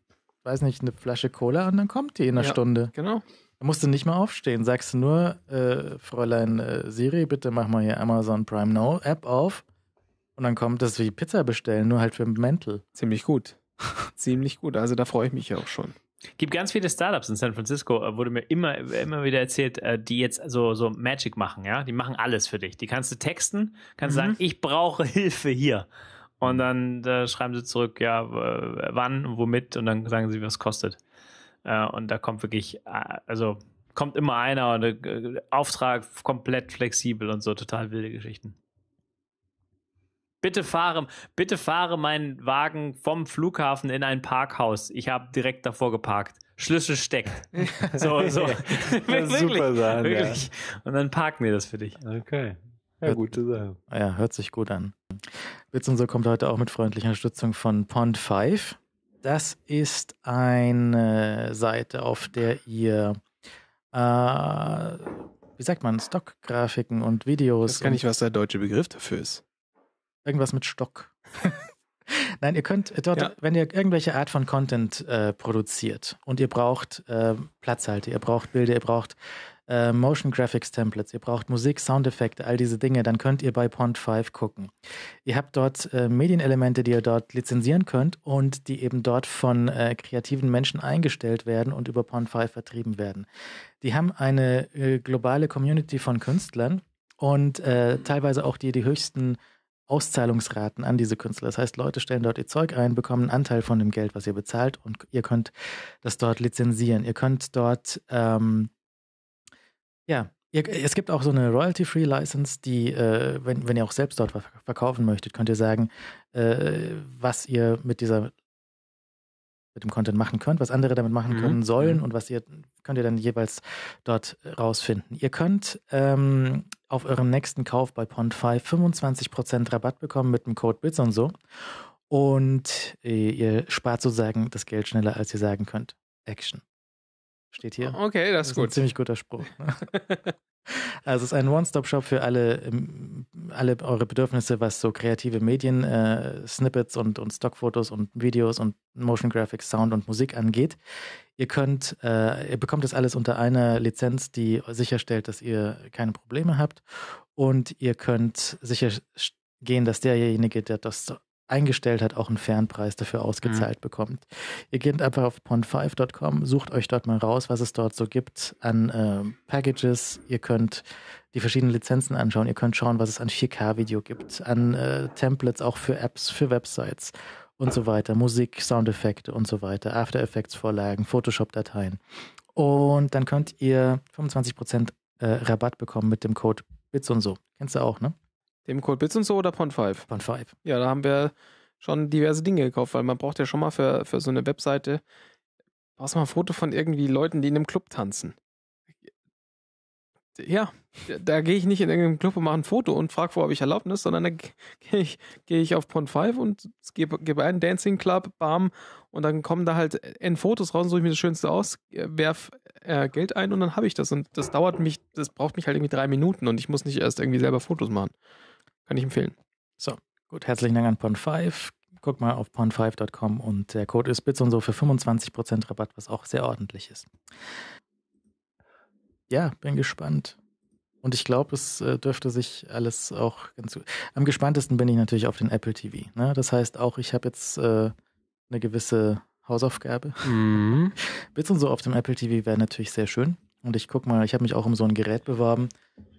Speaker 1: weiß nicht, eine Flasche Cola und dann kommt die in einer ja, Stunde. Genau. Da musst du nicht mehr aufstehen. Sagst du nur, äh, Fräulein äh, Siri, bitte mach mal hier Amazon Prime Now App auf. Und dann kommt das wie Pizza bestellen, nur halt für Mental. Ziemlich gut. Ziemlich gut. Also da freue ich mich ja auch schon.
Speaker 2: Gibt ganz viele Startups in San Francisco, äh, wurde mir immer, immer wieder erzählt, äh, die jetzt so, so Magic machen, ja. Die machen alles für dich. Die kannst du texten, kannst mhm. sagen, ich brauche Hilfe hier. Und dann äh, schreiben sie zurück, ja, wann, womit und dann sagen sie, was kostet. Äh, und da kommt wirklich, äh, also kommt immer einer und äh, Auftrag komplett flexibel und so, total wilde Geschichten. Bitte fahre, bitte fahre meinen Wagen vom Flughafen in ein Parkhaus. Ich habe direkt davor geparkt. Schlüssel steckt. So, so. Das wirklich, super sein, wirklich. Ja. Und dann parken wir das für dich. Okay.
Speaker 4: Ja, hört, gute Sache.
Speaker 1: Ja, hört sich gut an. Witz und so kommt heute auch mit freundlicher Unterstützung von Pond5. Das ist eine Seite, auf der ihr, äh, wie sagt man, Stockgrafiken und Videos. Ich weiß gar nicht, was der deutsche Begriff dafür ist. Irgendwas mit Stock. Nein, ihr könnt äh, dort, ja. wenn ihr irgendwelche Art von Content äh, produziert und ihr braucht äh, Platzhalter, ihr braucht Bilder, ihr braucht äh, Motion Graphics Templates, ihr braucht Musik, Soundeffekte, all diese Dinge, dann könnt ihr bei Pond5 gucken. Ihr habt dort äh, Medienelemente, die ihr dort lizenzieren könnt und die eben dort von äh, kreativen Menschen eingestellt werden und über Pond5 vertrieben werden. Die haben eine äh, globale Community von Künstlern und äh, teilweise auch die, die höchsten Auszahlungsraten an diese Künstler. Das heißt, Leute stellen dort ihr Zeug ein, bekommen einen Anteil von dem Geld, was ihr bezahlt und ihr könnt das dort lizenzieren. Ihr könnt dort ähm, ja, es gibt auch so eine Royalty-Free License, die, äh, wenn, wenn ihr auch selbst dort verkaufen möchtet, könnt ihr sagen, äh, was ihr mit dieser mit dem Content machen könnt, was andere damit machen mhm. können sollen mhm. und was ihr könnt ihr dann jeweils dort rausfinden. Ihr könnt ähm, auf eurem nächsten Kauf bei Pond5 25% Rabatt bekommen mit dem Code Bits und so. Und äh, ihr spart sozusagen das Geld schneller, als ihr sagen könnt. Action steht
Speaker 3: hier. Okay, das ist, das ist gut. Ein ziemlich
Speaker 1: guter Spruch. Ne? also es ist ein One-Stop-Shop für alle, ähm, alle eure Bedürfnisse, was so kreative Medien, äh, Snippets und, und Stockfotos und Videos und Motion Graphics, Sound und Musik angeht. Ihr könnt, äh, ihr bekommt das alles unter einer Lizenz, die sicherstellt, dass ihr keine Probleme habt und ihr könnt sicher gehen, dass derjenige, der das eingestellt hat, auch einen Fernpreis dafür ausgezahlt mhm. bekommt. Ihr geht einfach auf pond5.com, sucht euch dort mal raus, was es dort so gibt an äh, Packages. Ihr könnt die verschiedenen Lizenzen anschauen. Ihr könnt schauen, was es an 4K-Video gibt, an äh, Templates auch für Apps, für Websites und so weiter, Musik, Soundeffekte und so weiter, After Effects-Vorlagen, Photoshop-Dateien. Und dann könnt ihr 25% äh, Rabatt bekommen mit dem Code BITS und so. Kennst du auch, ne?
Speaker 3: Dem Cold Bits und so oder Pond 5? Pond 5. Ja, da haben wir schon diverse Dinge gekauft, weil man braucht ja schon mal für, für so eine Webseite, brauchst du mal ein Foto von irgendwie Leuten, die in einem Club tanzen. Ja, da, da gehe ich nicht in irgendeinem Club und mache ein Foto und frage, wo habe ich Erlaubnis, sondern da gehe ich, geh ich auf Pond 5 und gebe geb einen Dancing Club, bam, und dann kommen da halt N Fotos raus, suche ich mir das Schönste aus, äh, werf äh, Geld ein und dann habe ich das. Und das dauert mich, das braucht mich halt irgendwie drei Minuten und ich muss nicht erst irgendwie selber Fotos machen.
Speaker 1: Kann ich empfehlen. So, gut, herzlichen Dank an Pond5. Guck mal auf pond5.com und der Code ist Bits und so für 25% Rabatt, was auch sehr ordentlich ist. Ja, bin gespannt. Und ich glaube, es äh, dürfte sich alles auch ganz gut. Am gespanntesten bin ich natürlich auf den Apple TV. Ne? Das heißt auch, ich habe jetzt äh, eine gewisse Hausaufgabe. Mhm. Bits und so auf dem Apple TV wäre natürlich sehr schön. Und ich guck mal, ich habe mich auch um so ein Gerät beworben.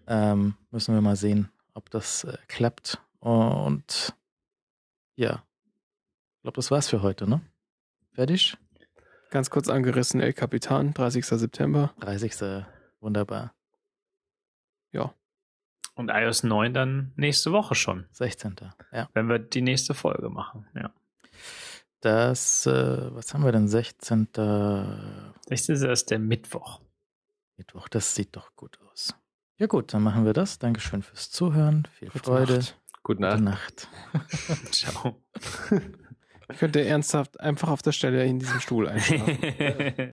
Speaker 1: Ähm, müssen wir mal sehen, ob das äh, klappt. Und ja, ich glaube, das war's für heute, ne?
Speaker 3: Fertig? Ganz kurz angerissen, El Capitan, 30. September. 30. Wunderbar. Ja.
Speaker 2: Und iOS 9 dann nächste Woche schon. 16. Ja. Wenn wir die nächste Folge machen, ja. Das,
Speaker 1: äh, was haben wir denn? 16. 16. ist der Mittwoch. Mittwoch, das sieht doch gut aus. Ja gut, dann machen wir das. Dankeschön fürs Zuhören. Viel Gute Freude.
Speaker 3: Nacht. Gute Nacht. Gute Nacht. Ciao. Ich könnte ernsthaft einfach auf der Stelle in diesem Stuhl einschlafen.